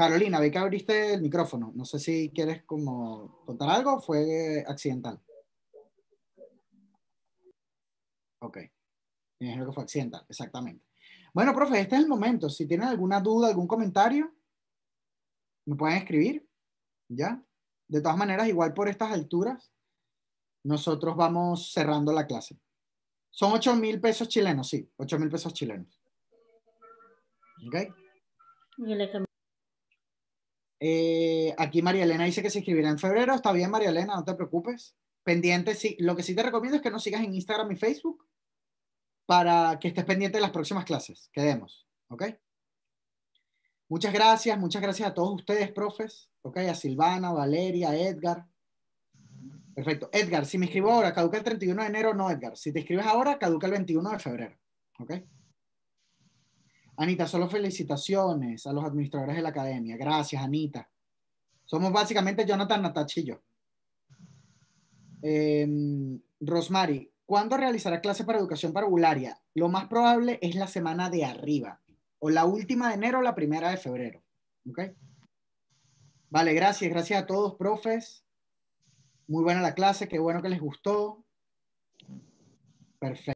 Carolina, ve que abriste el micrófono. No sé si quieres como contar algo. Fue accidental. Ok. que fue accidental, exactamente. Bueno, profe, este es el momento. Si tienen alguna duda, algún comentario, me pueden escribir. ¿Ya? De todas maneras, igual por estas alturas, nosotros vamos cerrando la clase. Son 8 mil pesos chilenos, sí. 8 mil pesos chilenos. ¿Ok? Eh, aquí María Elena dice que se inscribirá en febrero. Está bien, María Elena, no te preocupes. Pendiente, sí. Lo que sí te recomiendo es que nos sigas en Instagram y Facebook para que estés pendiente de las próximas clases Quedemos, ¿Ok? Muchas gracias, muchas gracias a todos ustedes, profes. ¿Ok? A Silvana, Valeria, Edgar. Perfecto. Edgar, si me inscribo ahora, caduca el 31 de enero. No, Edgar. Si te inscribes ahora, caduca el 21 de febrero. ¿Ok? Anita, solo felicitaciones a los administradores de la academia. Gracias, Anita. Somos básicamente Jonathan y yo. Em, Rosmary, ¿cuándo realizará clase para educación parvularia? Lo más probable es la semana de arriba, o la última de enero o la primera de febrero. Vale, gracias, gracias a todos, profes. Muy buena la clase, qué bueno que les gustó. Perfecto.